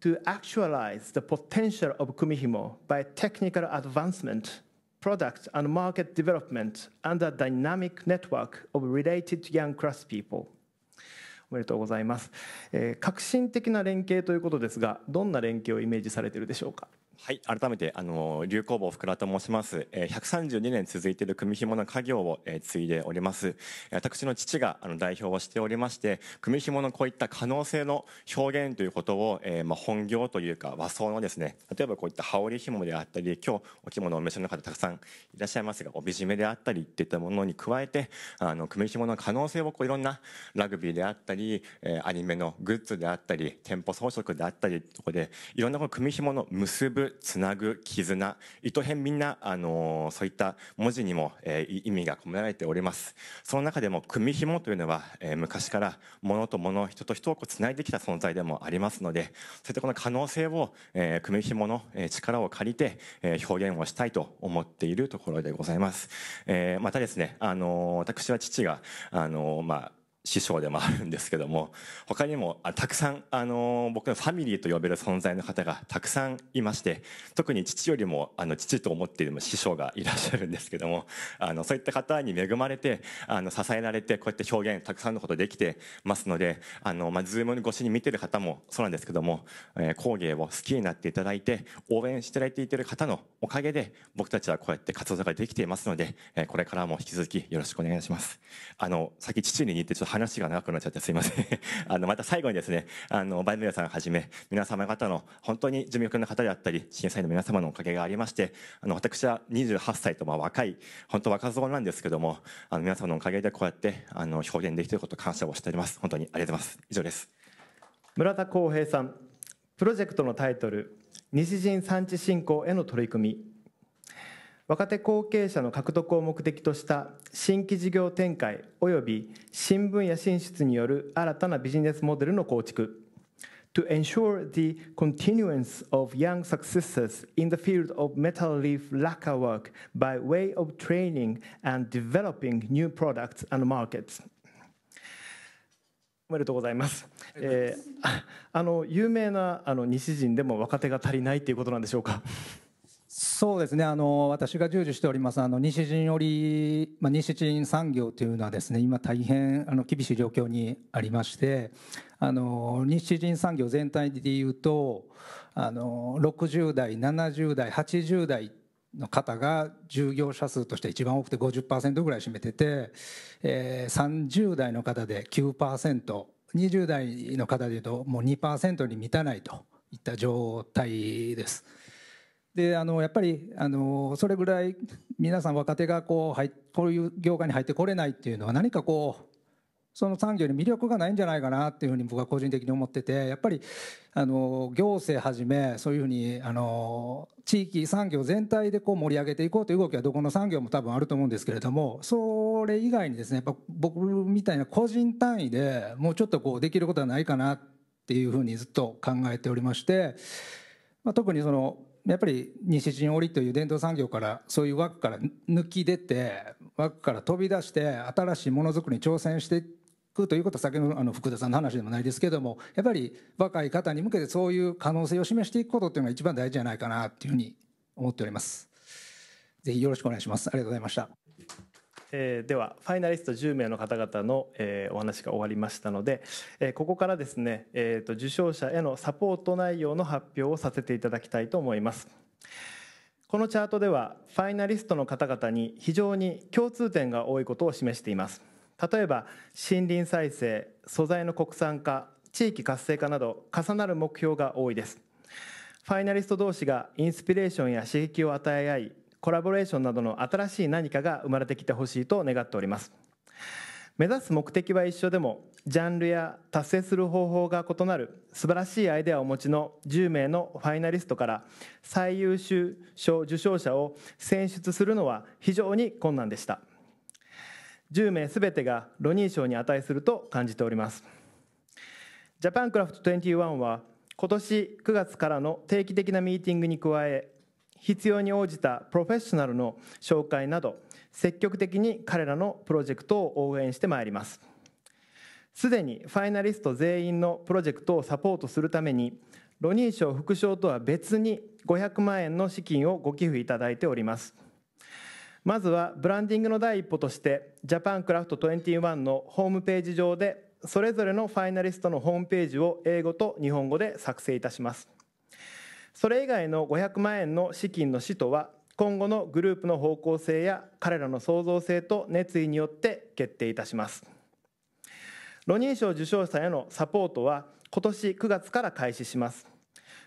To actualize the potential of 組紐 by technical advancement, product and market development under a dynamic network of related young craftspeople. おめでとうございます、えー、革新的な連携ということですがどんな連携をイメージされてるでしょうかはい、改めて、あの、流行坊福良と申します。えー、132年続いている組紐の家業を、えー、継いでおります。私の父が、あの、代表をしておりまして、組紐のこういった可能性の表現ということを、えー、まあ、本業というか、和装のですね、例えばこういった羽織紐であったり、今日、お着物をお召しの方たくさんいらっしゃいますが、帯締めであったりっていったものに加えて、あの、組紐の可能性を、こう、いろんなラグビーであったり、えー、アニメのグッズであったり、店舗装飾であったり、とこで、いろんなこう組紐の結ぶつなぐ絆糸編みんなあのそういった文字にも、えー、意味が込められておりますその中でも組紐というのは、えー、昔から物と物人と人をこうつないできた存在でもありますのでそういったこの可能性を、えー、組紐の力を借りて、えー、表現をしたいと思っているところでございます、えー、またですねあの私は父があのまあ師匠でもあるんですけども他にもたくさん、あの僕のファミリーと呼べる存在の方がたくさんいまして特に父よりもあの父と思っている師匠がいらっしゃるんですけどもあのそういった方に恵まれてあの支えられてこうやって表現たくさんのことできてますのであの、まあ、ズーム越しに見てる方もそうなんですけども、えー、工芸を好きになっていただいて応援していただいている方のおかげで僕たちはこうやって活動ができていますので、えー、これからも引き続きよろしくお願いします。あの先父に似て話が長くなっちゃってすいません あのまた最後にですねあのバイブルさんはじめ皆様方の本当に住民の方であったり審査員の皆様のおかげがありましてあの私は28歳とまあ若い本当若造なんですけどもあの皆様のおかげでこうやってあの表現できていること感謝をしております本当にありがとうございます以上です村田光平さんプロジェクトのタイトル西陣産地振興への取り組み若手後継者の獲得を目的とした新規事業展開および新分野進出による新たなビジネスモデルの構築 To ensure the continuance of young successes in the field of metal leaf lacquer work by way of training and developing new products and markets. おめでとうございます。えー、あの有名なあの西陣でも若手が足りないということなんでしょうか。そうですねあの私が従事しておりますあの西陣織、まあ、西陣産業というのはですね今大変あの厳しい状況にありましてあの西陣産業全体でいうとあの60代70代80代の方が従業者数として一番多くて50%ぐらい占めてて、えー、30代の方で 9%20 代の方でいうともう2%に満たないといった状態です。であのやっぱりあのそれぐらい皆さん若手がこう入こういう業界に入ってこれないっていうのは何かこうその産業に魅力がないんじゃないかなっていうふうに僕は個人的に思っててやっぱりあの行政はじめそういうふうにあの地域産業全体でこう盛り上げていこうという動きはどこの産業も多分あると思うんですけれどもそれ以外にですねやっぱ僕みたいな個人単位でもうちょっとこうできることはないかなっていうふうにずっと考えておりまして、まあ、特にそのやっぱり西陣織という伝統産業からそういう枠から抜き出て枠から飛び出して新しいものづくりに挑戦していくということは先のあの福田さんの話でもないですけどもやっぱり若い方に向けてそういう可能性を示していくことっていうのが一番大事じゃないかなっていうふうに思っております。ぜひよろしくお願いします。ありがとうございました。えー、ではファイナリスト10名の方々の、えー、お話が終わりましたので、えー、ここからですね、えーと、と受賞者へのサポート内容の発表をさせていただきたいと思いますこのチャートではファイナリストの方々に非常に共通点が多いことを示しています例えば森林再生素材の国産化地域活性化など重なる目標が多いですファイナリスト同士がインスピレーションや刺激を与え合いコラボレーションなどの新しい何かが生まれてきてほしいと願っております目指す目的は一緒でもジャンルや達成する方法が異なる素晴らしいアイデアをお持ちの10名のファイナリストから最優秀賞受賞者を選出するのは非常に困難でした10名べてがロニー賞に値すると感じておりますジャパンクラフト21は今年9月からの定期的なミーティングに加え必要に応じたプロフェッショナルの紹介など積極的に彼らのプロジェクトを応援してまいりますすでにファイナリスト全員のプロジェクトをサポートするためにロニー賞副賞とは別に500万円の資金をご寄付いただいておりますまずはブランディングの第一歩としてジャパンクラフト21のホームページ上でそれぞれのファイナリストのホームページを英語と日本語で作成いたしますそれ以外の500万円の資金の使途は今後のグループの方向性や彼らの創造性と熱意によって決定いたしますロニー賞受賞者へのサポートは今年9月から開始します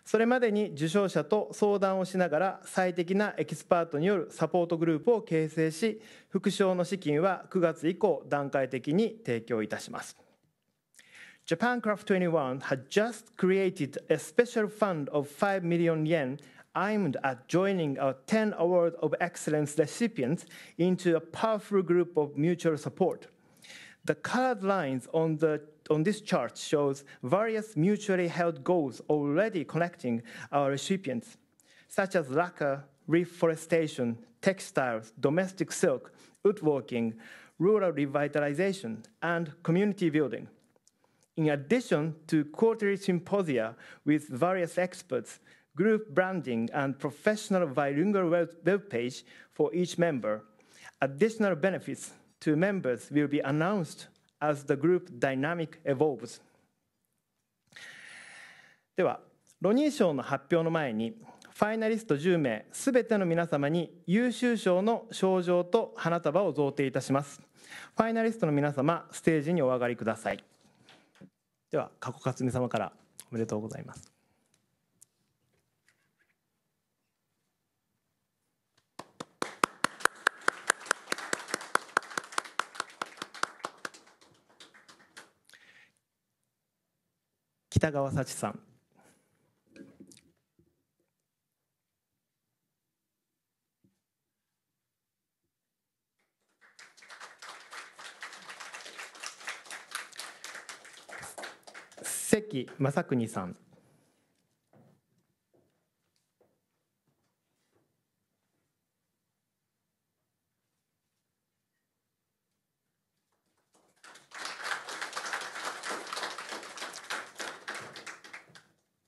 それまでに受賞者と相談をしながら最適なエキスパートによるサポートグループを形成し副賞の資金は9月以降段階的に提供いたします Japan Craft 21 had just created a special fund of 5 million yen aimed at joining our 10 Award of Excellence recipients into a powerful group of mutual support. The colored lines on, the, on this chart shows various mutually held goals already connecting our recipients, such as lacquer, reforestation, textiles, domestic silk, woodworking, rural revitalization, and community building. In addition to quarterly symposia with various experts, group branding, and professional bilingual web page for each member, additional benefits to members will be announced as the group dynamic evolves. では、ロニー賞の発表の前に、ファイナリスト10名すべての皆様に優秀賞の賞状と花束を贈呈いたします。ファイナリストの皆様、ステージにお上がりください。では加古克美様からおめでとうございます。北川幸さん関正邦さん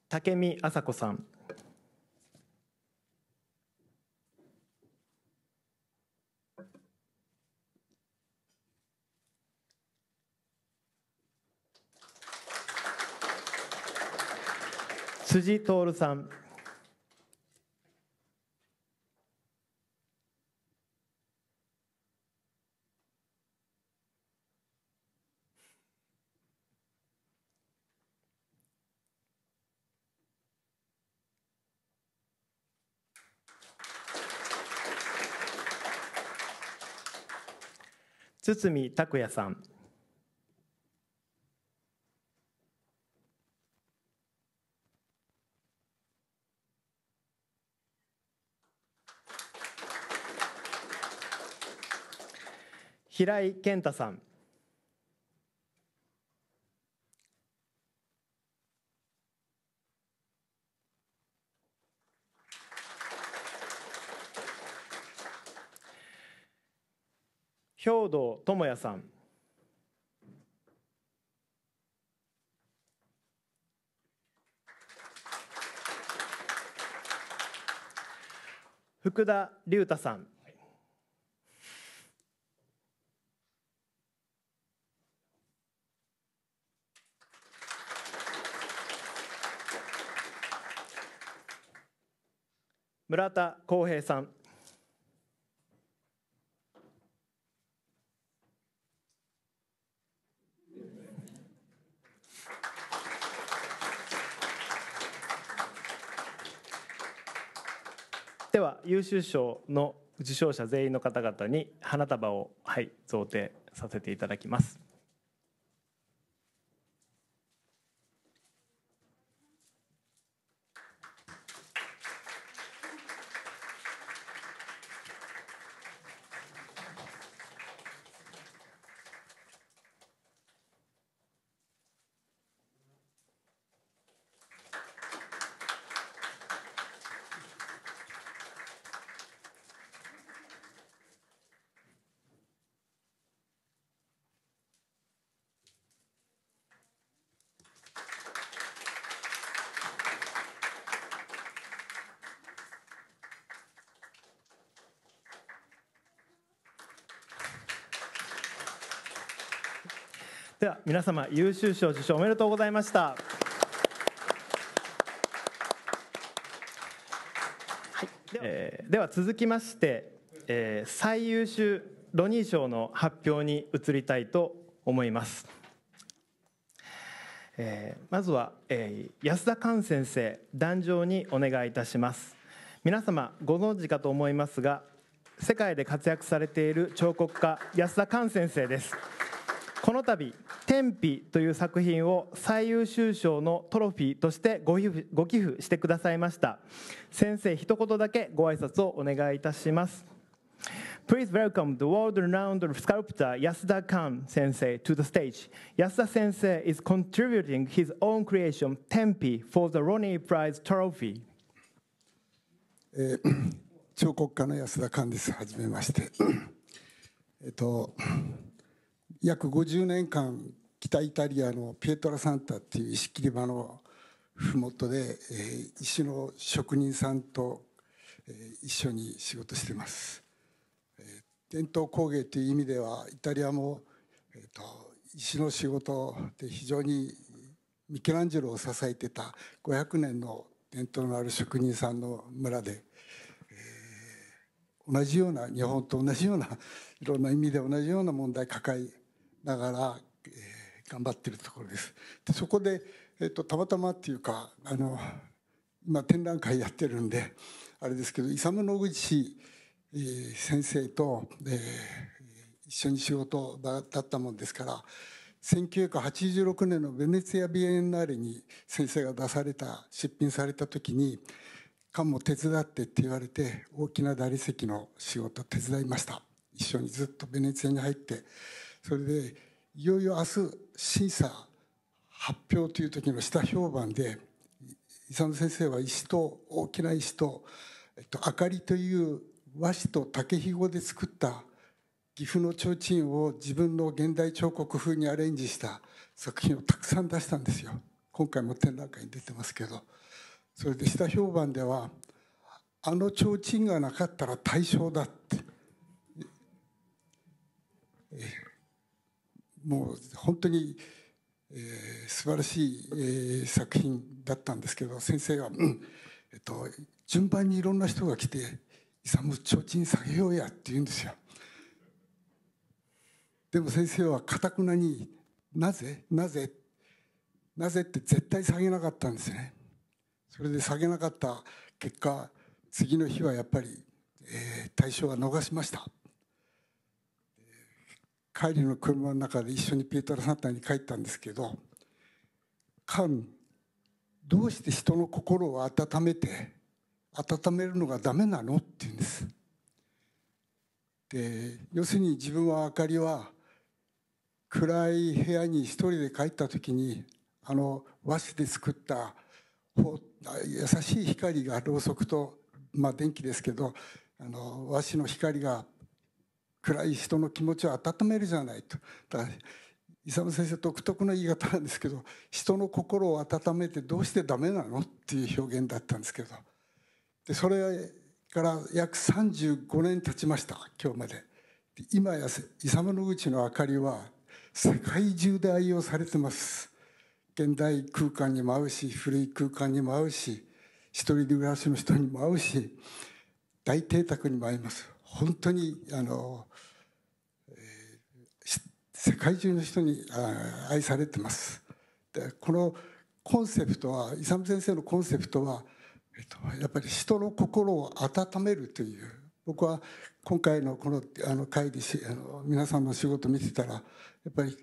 武見麻子さん辻徹さん堤拓也さん平井健太さん兵頭智也さん福田龍太さん村田浩平さんでは優秀賞の受賞者全員の方々に花束を、はい、贈呈させていただきます。皆様優秀賞受賞おめでとうございましたえー、では続きまして、えー、最優秀ロニー賞の発表に移りたいと思います、えー、まずは、え安田寛先生壇上にお願いいたします皆様ご存知かと思いますが世界で活躍されている彫刻家安田寛先生ですこの度天日という作品を最優秀賞のトロフィーとしてご寄付してくださいました先生一言だけご挨拶をお願いいたします Please welcome the world-renowned sculptor Yasuda Khan s e to the stage. Yasuda s e i s contributing his own creation, Tempi, for the Ronnie Prize Trophy. えー、彫刻家の安田寛です。はじめまして。えっと。約50年間北イタリアのピエトラサンタっていう石切り場の麓で、えー、石の職人さんと、えー、一緒に仕事してます、えー、伝統工芸という意味ではイタリアも、えーと、石の仕事で非常にミケランジェロを支えてた500年の伝統のある職人さんの村で、えー、同じような日本と同じようないろんな意味で同じような問題抱えながら、えー、頑張ってるところです。でそこで、えーと、たまたまっていうかあの今展覧会やってるんであれですけど勇野口、えー、先生と、えー、一緒に仕事だったもんですから1986年のベネツィア・ビエンナーレに先生が出された出品された時に「官も手伝って」って言われて大きな大理石の仕事手伝いました。一緒にずっとベネツィアに入ってそれでいよいよ明日審査発表という時の下評判で伊佐野先生は石と大きな石と、えっと、明かりという和紙と竹ひごで作った岐阜の提灯を自分の現代彫刻風にアレンジした 作品をたくさん出したんですよ今回も展覧会に出てますけどそれで下評判ではあの提灯がなかったら大賞だって。えもう本当に、えー、素晴らしい、えー、作品だったんですけど先生が、うんえっと、順番にいろんな人が来て「イサム提灯下げようや」って言うんですよ。でも先生はかたくなになぜなぜなぜって絶対下げなかったんですね。それで下げなかった結果次の日はやっぱり、えー、対象は逃しました。帰りの車の中で一緒にピエトラ・サンタに帰ったんですけどカンどうして人の心を温めて温めるのがダメなのって言うんです。で要するに自分は明かりは暗い部屋に一人で帰った時にあの和紙で作った優しい光がろうそくと、まあ、電気ですけどあの和紙の光が暗い人の気持ちを温めるじゃないと。だから勇先生独特の言い方なんですけど人の心を温めてどうしてダメなのっていう表現だったんですけどでそれから約35年経ちました今日まで今や勇の口の明かりは世界中で愛用されてます現代空間にも合うし古い空間にも合うし一人暮らしの人にも合うし大邸宅にも合います本当にあの、えー、世界中の人に愛されてます。でこのコンセプトは勇先生のコンセプトは、えっと、やっぱり人の心を温めるという僕は今回のこのあの会議しあの皆さんの仕事見てたらやっぱり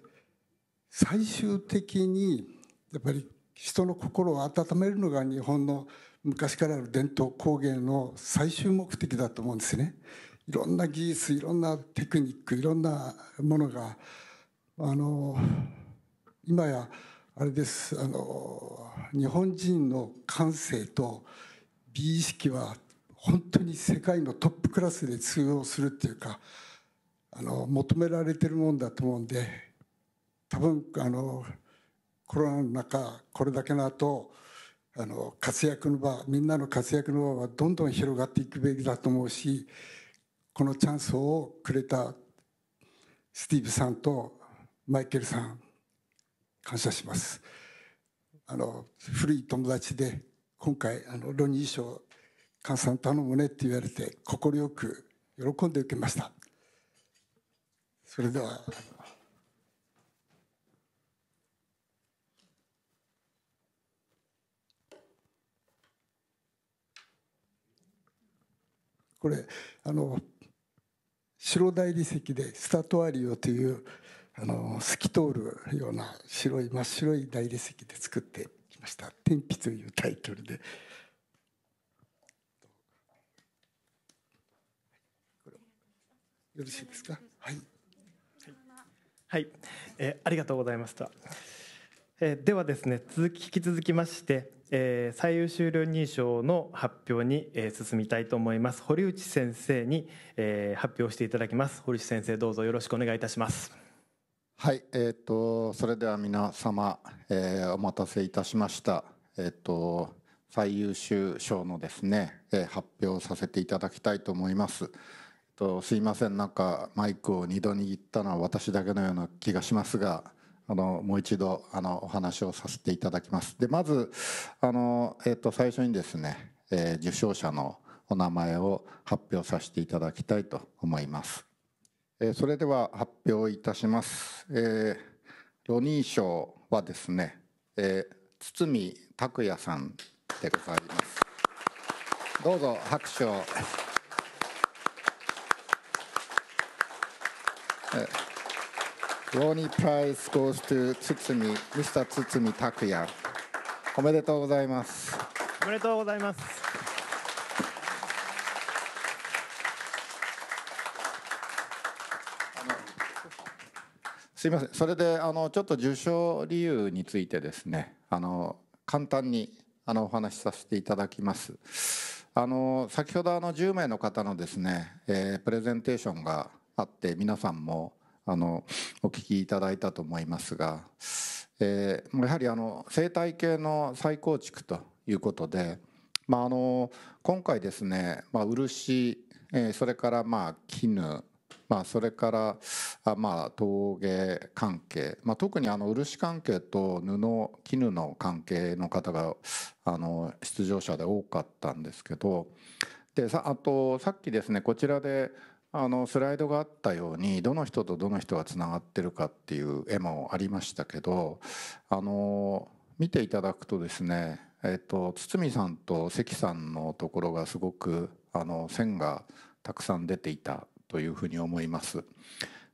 最終的にやっぱり人の心を温めるのが日本の昔からの伝統工芸の最終目的だと思うんですね。いろんな技術いろんなテクニックいろんなものがあの今やあれですあの日本人の感性と美意識は本当に世界のトップクラスで通用するっていうかあの求められてるもんだと思うんで多分あのコロナの中これだけの後あの活躍の場みんなの活躍の場はどんどん広がっていくべきだと思うしこのチャンスをくれたスティーブさんとマイケルさん感謝しますあの古い友達で今回あのロニー賞菅さん頼むねって言われて快く喜んで受けましたそれではこれあの白大理石でスタトアリオというあの透き通るような白い真っ白い大理石で作ってきました「天日」というタイトルで。よろしいですか。はい。はい、えー、ありがとうございました。えー、ではですね、続き引き続きまして、えー、最優秀論認証の発表に、えー、進みたいと思います堀内先生に、えー、発表していただきます堀内先生どうぞよろしくお願いいたしますはいえーと、それでは皆様、えー、お待たせいたしましたえっ、ー、と最優秀賞のですね、えー、発表させていただきたいと思います、えーと、とすいませんなんかマイクを2度握ったのは私だけのような気がしますがあのもう一度あのお話をさせていただきます。でまずあの、えっと最初にですね、えー、受賞者のお名前を発表させていただきたいと思います。えー、それでは発表いたします。えー、ロニー賞はですね、えー、堤拓也さんでございます。どうぞ拍手を。え Ronnie Price goes to 堤 Mr. 堤拓也おめでとうございますおめでとうございますすいませんそれであのちょっと受賞理由についてですねあの簡単にあのお話しさせていただきますあの先ほどあの10名の方のですね、えー、プレゼンテーションがあって皆さんもあのお聞きいただいたと思いますが、えー、やはりあの生態系の再構築ということで、まあ、あの今回ですね、まあ、漆、えー、それからまあ絹まあ、それからあ、まあ、陶芸関係、まあ、特にあの漆関係と布絹の関係の方があの出場者で多かったんですけどでさあとさっきですねこちらであのスライドがあったようにどの人とどの人がつながってるかっていう絵もありましたけどあの見ていただくとですね、えっと、堤さんと関さんのところがすごくあの線がたくさん出ていたというふうに思います。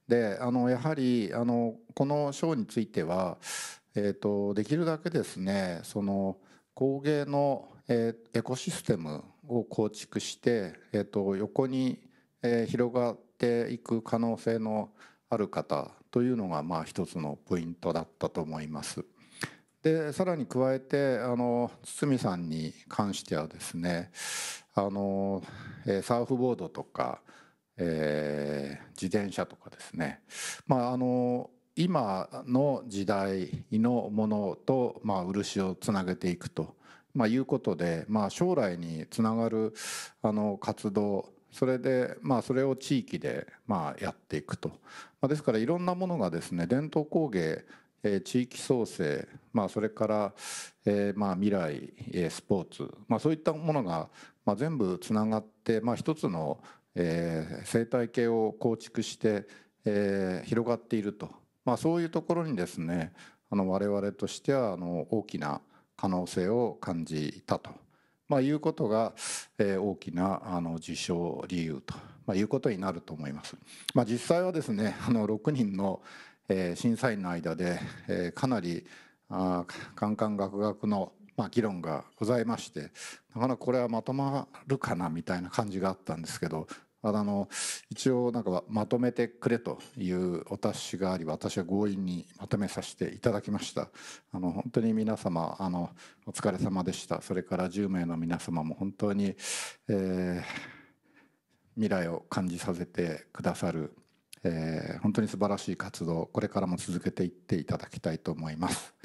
であのやはりあのこの章については、えーと、できるだけですねその工芸の、えー、エコシステムを構築して、えーと横にえー、広がっていく可能性のある方というのがまあ一つのポイントだったと思います。でさらに加えてあの堤さんに関してはですねあの、えー、サーフボードとか、えー、自転車とかですね、まあ、あの今の時代のものと、まあ、漆をつなげていくと、まあ、いうことで、まあ、将来につながるあの活動それで、まあ、それを地域で、まあ、やっていくと、まあ、ですからいろんなものがですね伝統工芸、えー、地域創生、まあ、それから、えーまあ、未来、えー、スポーツ、まあ、そういったものが、まあ、全部つながって、まあ、一つの、えー、生態系を構築して、えー、広がっていると、まあ、そういうところにですねあの我々としてはあの大きな可能性を感じたと。まあ、いうことが、えー、大きなあの受賞理由と、まあ、いうことになると思います。まあ、実際はですねあの6人の、えー、審査員の間で、えー、かなりあカンカンガクガクの、まあ、議論がございましてなかなかこれはまとまるかなみたいな感じがあったんですけどあの一応なんかまとめてくれというお達しがあり私は強引にまとめさせていただきましたあの本当に皆様あのお疲れ様でしたそれから10名の皆様も本当に、えー、未来を感じさせてくださる、えー、本当に素晴らしい活動これからも続けていっていただきたいと思います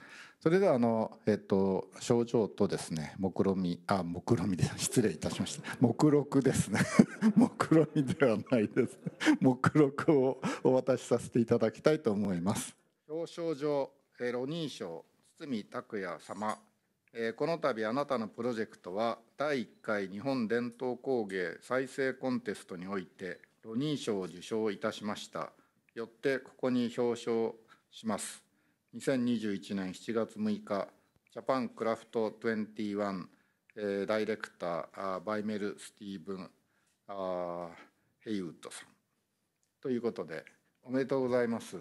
それではあの、えっと、症状とですね目論みあ目論みで 失礼いたしました目録ですね 目論みではないです 目録をお渡しさせていただきたいと思います表彰状、えー、ロニー賞堤拓也様、えー、この度あなたのプロジェクトは第1回日本伝統工芸再生コンテストにおいてロニー賞を受賞いたしましたよってここに表彰します2021年7月6日、ジャパンクラフト21、えー、ダイレクター、バイメル・スティーブン・あヘイウッドさん。ということで、おめでとうございます。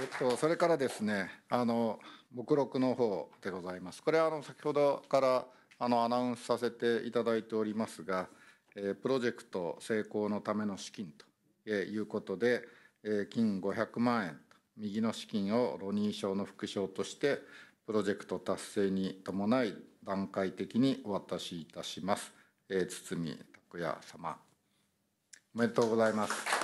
えっと、それからですねあの目録の方でございます。これはあの先ほどからあのアナウンスさせていただいておりますが、えー、プロジェクト成功のための資金ということで、えー、金500万円右の資金をロニー賞の副賞として、プロジェクト達成に伴い、段階的にお渡しいたします。えー、堤拓也様。おめでとうございます。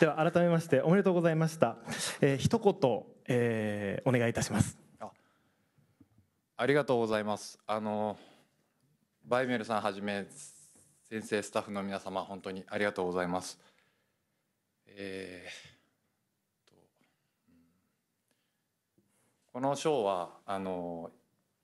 では改めましておめでとうございました、えー、一言、えー、お願いいたしますありがとうございますあのバイメルさんはじめ先生スタッフの皆様本当にありがとうございます。えー、この賞はあの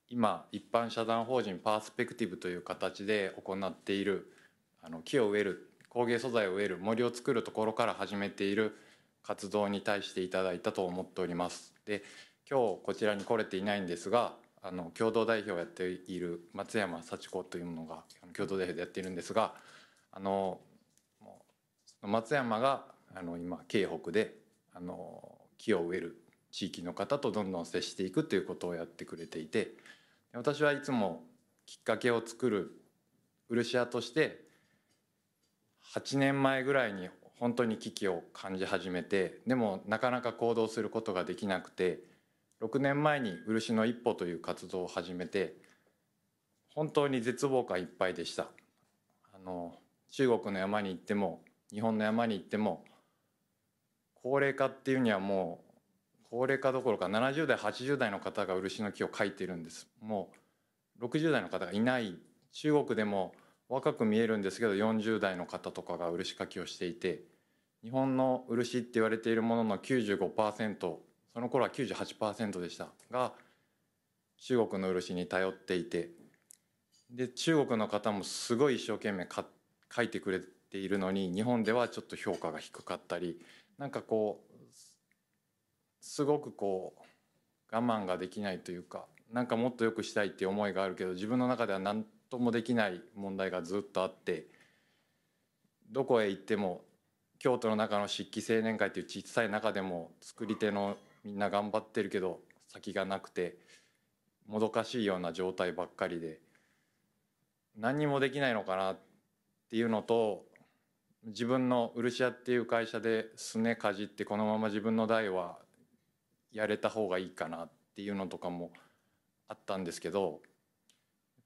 今一般社団法人パースペクティブという形で行っているあの木を植える工芸素材を植える森を作るところから始めている活動に対していただいたと思っております。で今日こちらに来れていないんですがあの共同代表をやっている松山幸子というものが共同代表でやっているんですがあの松山があの今京北であの木を植える地域の方とどんどん接していくということをやってくれていて私はいつもきっかけを作る漆屋として8年前ぐらいに本当に危機を感じ始めてでもなかなか行動することができなくて。6年前に漆の一歩という活動を始めて本当に絶望感いっぱいでしたあの中国の山に行っても日本の山に行っても高齢化っていうにはもう高齢化どころか70代80代の方が漆の木を描いてるんですもう60代の方がいない中国でも若く見えるんですけど40代の方とかが漆かきをしていて日本の漆って言われているものの95%その頃は98%でしたが中国の漆に頼っていてで中国の方もすごい一生懸命か書いてくれているのに日本ではちょっと評価が低かったりなんかこうすごくこう我慢ができないというかなんかもっと良くしたいっていう思いがあるけど自分の中では何ともできない問題がずっとあってどこへ行っても京都の中の漆器青年会っていう小さい中でも作り手のみんな頑張ってるけど先がなくてもどかしいような状態ばっかりで何にもできないのかなっていうのと自分の漆屋っていう会社ですねかじってこのまま自分の代はやれた方がいいかなっていうのとかもあったんですけどやっ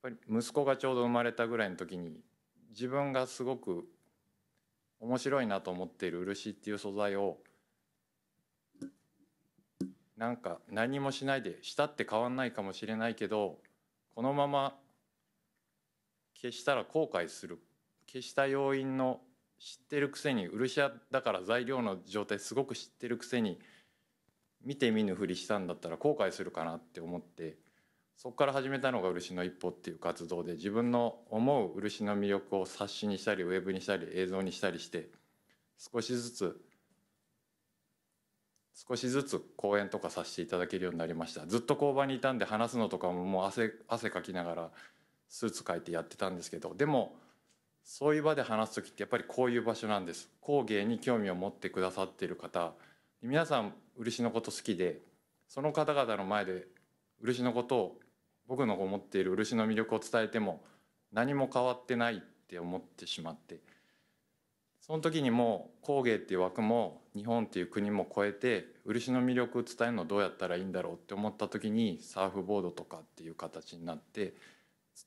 ぱり息子がちょうど生まれたぐらいの時に自分がすごく面白いなと思っている漆っていう素材をなんか何もしないでしたって変わんないかもしれないけどこのまま消したら後悔する消した要因の知ってるくせに漆だから材料の状態すごく知ってるくせに見て見ぬふりしたんだったら後悔するかなって思ってそこから始めたのが漆の一歩っていう活動で自分の思う漆の魅力を冊子にしたりウェブにしたり映像にしたりして少しずつ少しずつ講演とかさせていただけるようになりましたずっと工場にいたんで話すのとかももう汗汗かきながらスーツ書いてやってたんですけどでもそういう場で話す時ってやっぱりこういう場所なんです工芸に興味を持ってくださっている方皆さん漆のこと好きでその方々の前で漆のことを僕の思っている漆の魅力を伝えても何も変わってないって思ってしまってその時にもう工芸っていう枠も日本っていう国も超えて漆の魅力を伝えるのどうやったらいいんだろうって思った時にサーフボードとかっていう形になって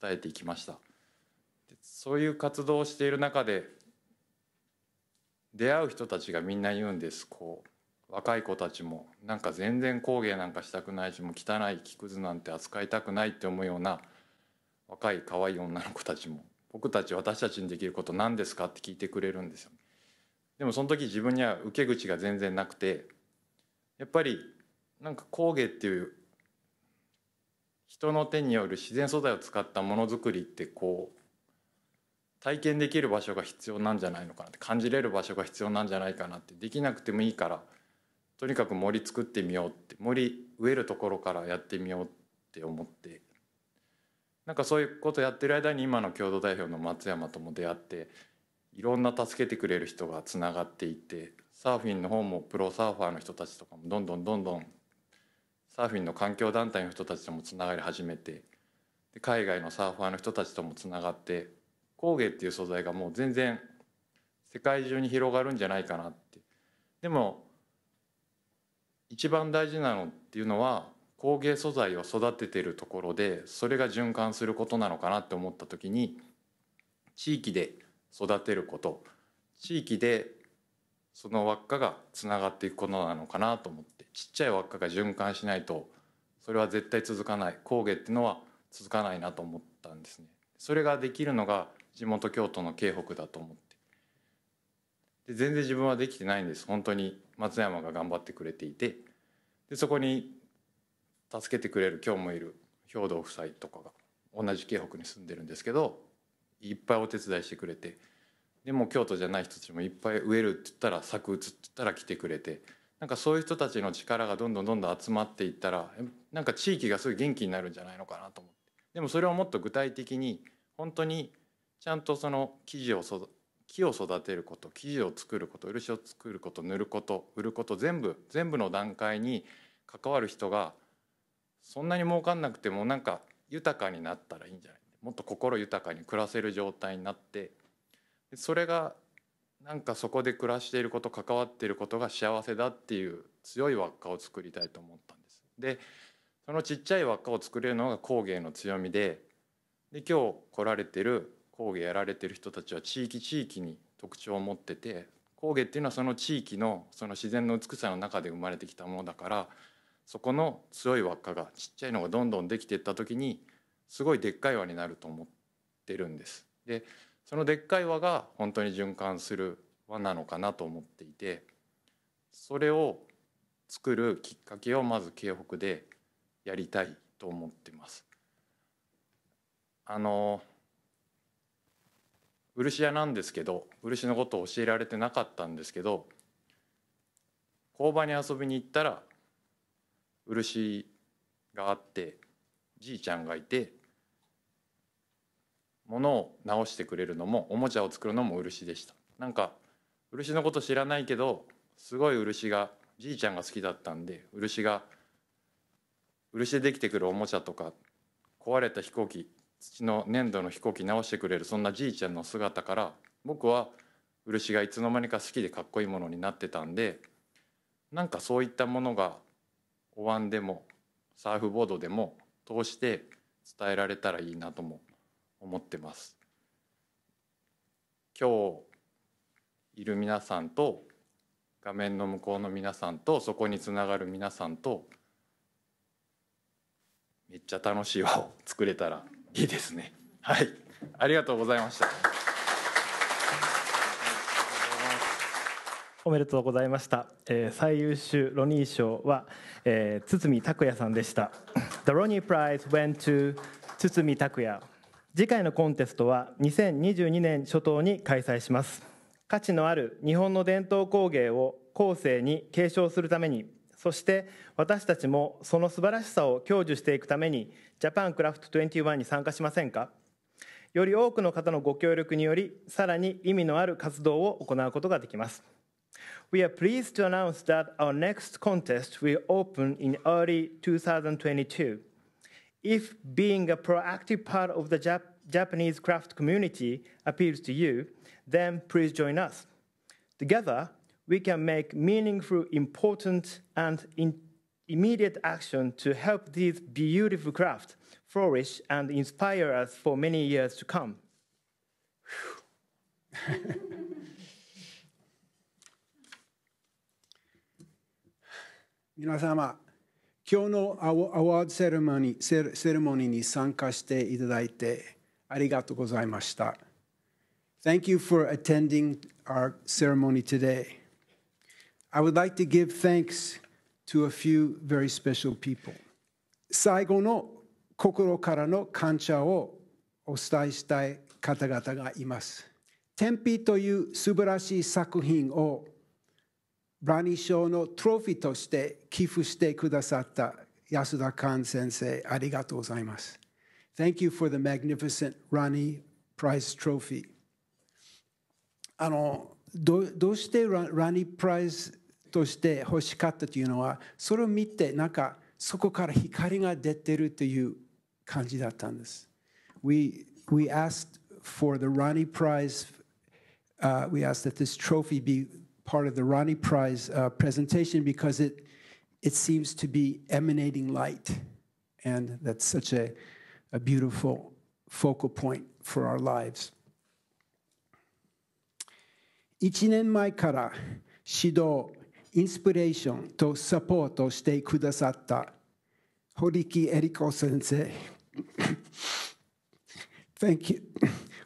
伝えていきましたそういう活動をしている中で出会う人たちがみんな言うんですこう若い子たちもなんか全然工芸なんかしたくないしもう汚い木くずなんて扱いたくないって思うような若い可愛い女の子たちも僕たち私たちにできること何ですかって聞いてくれるんですよでもその時自分には受け口が全然なくてやっぱりなんか工芸っていう人の手による自然素材を使ったものづくりってこう体験できる場所が必要なんじゃないのかなって感じれる場所が必要なんじゃないかなってできなくてもいいからとにかく森作ってみようって森植えるところからやってみようって思ってなんかそういうことやってる間に今の共同代表の松山とも出会っていろんな助けてくれる人がつながっていってサーフィンの方もプロサーファーの人たちとかもどんどんどんどんサーフィンの環境団体の人たちともつながり始めてで海外のサーファーの人たちともつながって工芸っていう素材がもう全然世界中に広がるんじゃないかなって。でも一番大事なのっていうのは工芸素材を育てているところでそれが循環することなのかなって思った時に地域で育てること地域でその輪っかがつながっていくことなのかなと思ってちっちゃい輪っかが循環しないとそれは絶対続かない工芸っていうのは続かないなと思ったんですね。それができるのが地元京都の京北だと思ってで全然自分はできてないんです本当に松山が頑張ってくれていてでそこに助けてくれる今日もいる兵頭夫妻とかが同じ京北に住んでるんですけどいっぱいお手伝いしてくれてでも京都じゃない人たちもいっぱい植えるって言ったら作打つって言ったら来てくれてなんかそういう人たちの力がどんどんどんどん集まっていったらなんか地域がすごい元気になるんじゃないのかなと思ってでもそれをもっと具体的に本当にちゃんとその生地を木を育てること木地を作ること漆を作ること塗ること売ること全部全部の段階に関わる人がそんなに儲かんなくてもなんか豊かになったらいいんじゃないもっと心豊かに暮らせる状態になってそれがなんかそこで暮らしていること関わっていることが幸せだっていう強い輪っかを作りたいと思ったんです。でそのちっちゃい輪っかを作れるのが工芸の強みでで今日来られてる工芸やられてる人たちは地域地域に特徴を持ってて工芸っていうのはその地域のその自然の美しさの中で生まれてきたものだからそこの強い輪っかがちっちゃいのがどんどんできていった時にすごいでっかい輪になると思ってるんです。でそのでっかい輪が本当に循環する輪なのかなと思っていてそれを作るきっかけをまず京北でやりたいと思ってます。あの漆屋なんですけど漆のことを教えられてなかったんですけど工場に遊びに行ったら漆があってじいちゃんがいて物を直してくれるのもおもちゃを作るのも漆でしたなんか漆のこと知らないけどすごい漆がじいちゃんが好きだったんで漆が漆でできてくるおもちゃとか壊れた飛行機土の粘土の飛行機直してくれるそんなじいちゃんの姿から僕は漆がいつの間にか好きでかっこいいものになってたんでなんかそういったものがお椀でもサーフボードでも通して伝えられたらいいなとも思ってます。今日いる皆さんと画面の向こうの皆さんとそこにつながる皆さんとめっちゃ楽しい輪を作れたらいいですね。はい、ありがとうございました。おめでとうございました、えー、最優秀ロニー賞は、えー、堤拓也さんでした The Ronnie Prize went to 堤拓也次回のコンテストは2022年初頭に開催します価値のある日本の伝統工芸を後世に継承するためにそして私たちもその素晴らしさを享受していくためにジャパンクラフト21に参加しませんかより多くの方のご協力によりさらに意味のある活動を行うことができます we are pleased to announce that our next contest will open in early 2022. If being a proactive part of the Jap Japanese craft community appeals to you, then please join us. Together, we can make meaningful, important, and immediate action to help these beautiful crafts flourish and inspire us for many years to come. 皆様、今日のアワードセレモニーセレモニーに参加していただいてありがとうございました。Thank you for attending our ceremony today. I would like to give thanks to a few very special people. 最後の心からの感謝をお伝えしたい方々がいます。天日という素晴らしい作品をラニ賞のトロフィーとして寄付してくださった安田寛先生、ありがとうございます。Thank you for the magnificent Rani Prize Trophy. あのどどうしてララ p プライズとして欲しかったというのはそれを見てなんかそこから光が出てるという感じだったんです。We, we asked for the Rani Prize,、uh, we asked that this trophy be part of the Ronnie Prize uh, presentation because it, it seems to be emanating light. And that's such a, a beautiful focal point for our lives. Thank you.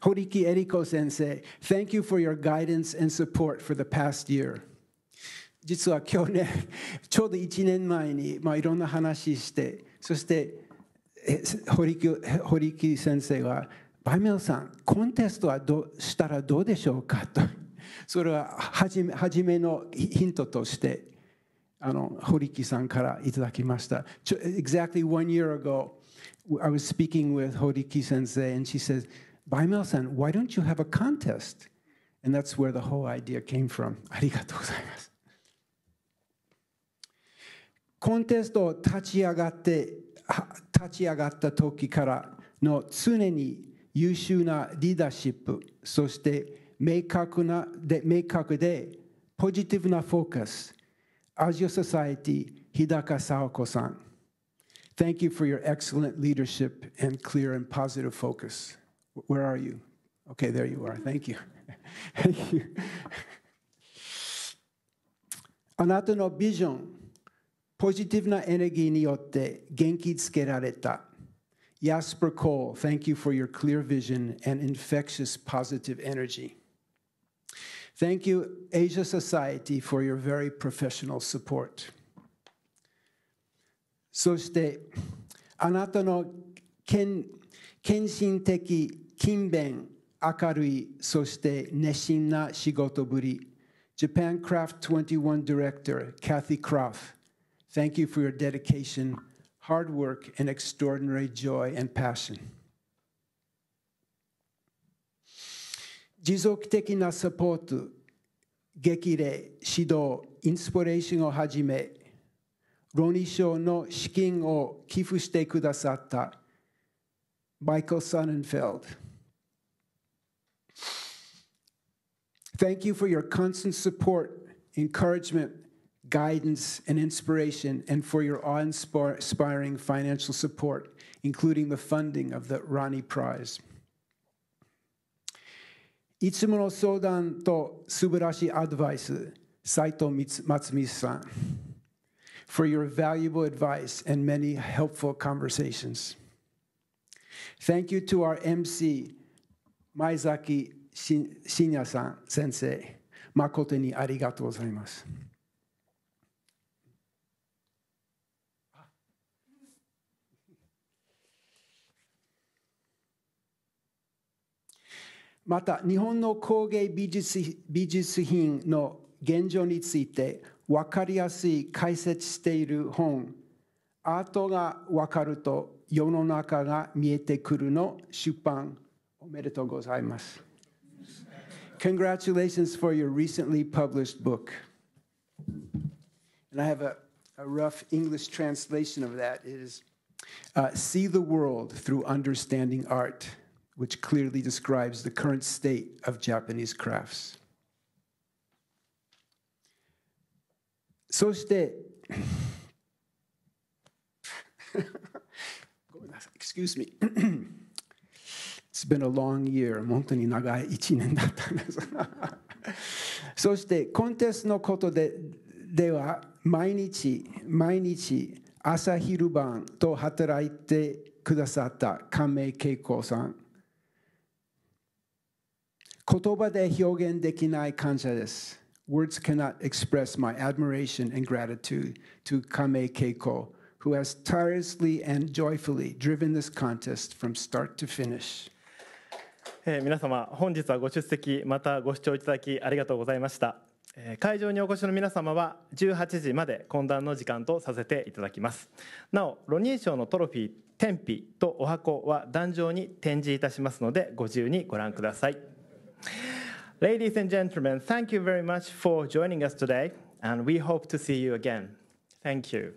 堀木恵里子先生、Thank you for your guidance and support for the past year. 実は今日ね、ちょうど1年前に、まあ、いろんな話して、そして堀木堀先生は。バイメルさん、コンテストはどうしたらどうでしょうかと、それは初め初めのヒントとしてあの、堀木さんからいただきました。Exactly one year ago, I was speaking with 堀木先生 and she says, Baimel-san, why don't you have a contest? And that's where the whole idea came from. Arigatou gozaimasu. コンテストを立ち上がって立ち上がった時からの常に優秀なリーダーシップそして明確なで明確でポジティブなフォーカスアジア・ソサエティ日高沙子さん Thank you for your excellent leadership and clear and positive focus. Where are you? Okay, there you are. Thank you. Thank you. you. あなたのビジョン、ポジティブなエネルギーによって元気つけられた。Jasper Cole, thank you for your clear vision and infectious positive energy. Thank you, Asia Society, for your very professional support. そして、あなたの献身的勤勉、明るい、そして熱心な仕事ぶり。Japan Craft 21 Director, Kathy Croft, thank you for your dedication, hard work, and extraordinary joy and passion. 持続的なサポート、激励、指導、インスピレーションをはじめ、論理賞の資金を寄付してくださったマイクル・サネンフェルド。Thank you for your constant support, encouragement, guidance, and inspiration, and for your awe inspiring financial support, including the funding of the Ronnie Prize. to Advice for your valuable advice and many helpful conversations. Thank you to our MC, Maizaki 信也さん先生誠にありがとうございます。また日本の工芸美術美術品の現状について分かりやすい解説している本「アートが分かると世の中が見えてくる」の出版おめでとうございます。Congratulations for your recently published book. And I have a, a rough English translation of that. It is uh, See the World Through Understanding Art, which clearly describes the current state of Japanese crafts. そして excuse me It's been a long year. 1年たったんてすそしてコンテストのことてては毎日毎日朝昼晩と働いてくたさった亀井恵子さん言葉て表現てきない感謝てす words cannot express my admiration and gratitude to Kame Keiko, who has tirelessly and joyfully driven this contest from start to finish. え皆様本日はご出席またご視聴いただきありがとうございました、え会場にお越しの皆様は18時まで懇談の時間とさせていただきますなおロニー賞のトロフィー天日とお箱は壇上に展示いたしますのでご自由にご覧ください Ladies and gentlemen, thank you very much for joining us today, and we hope to see you again. Thank you.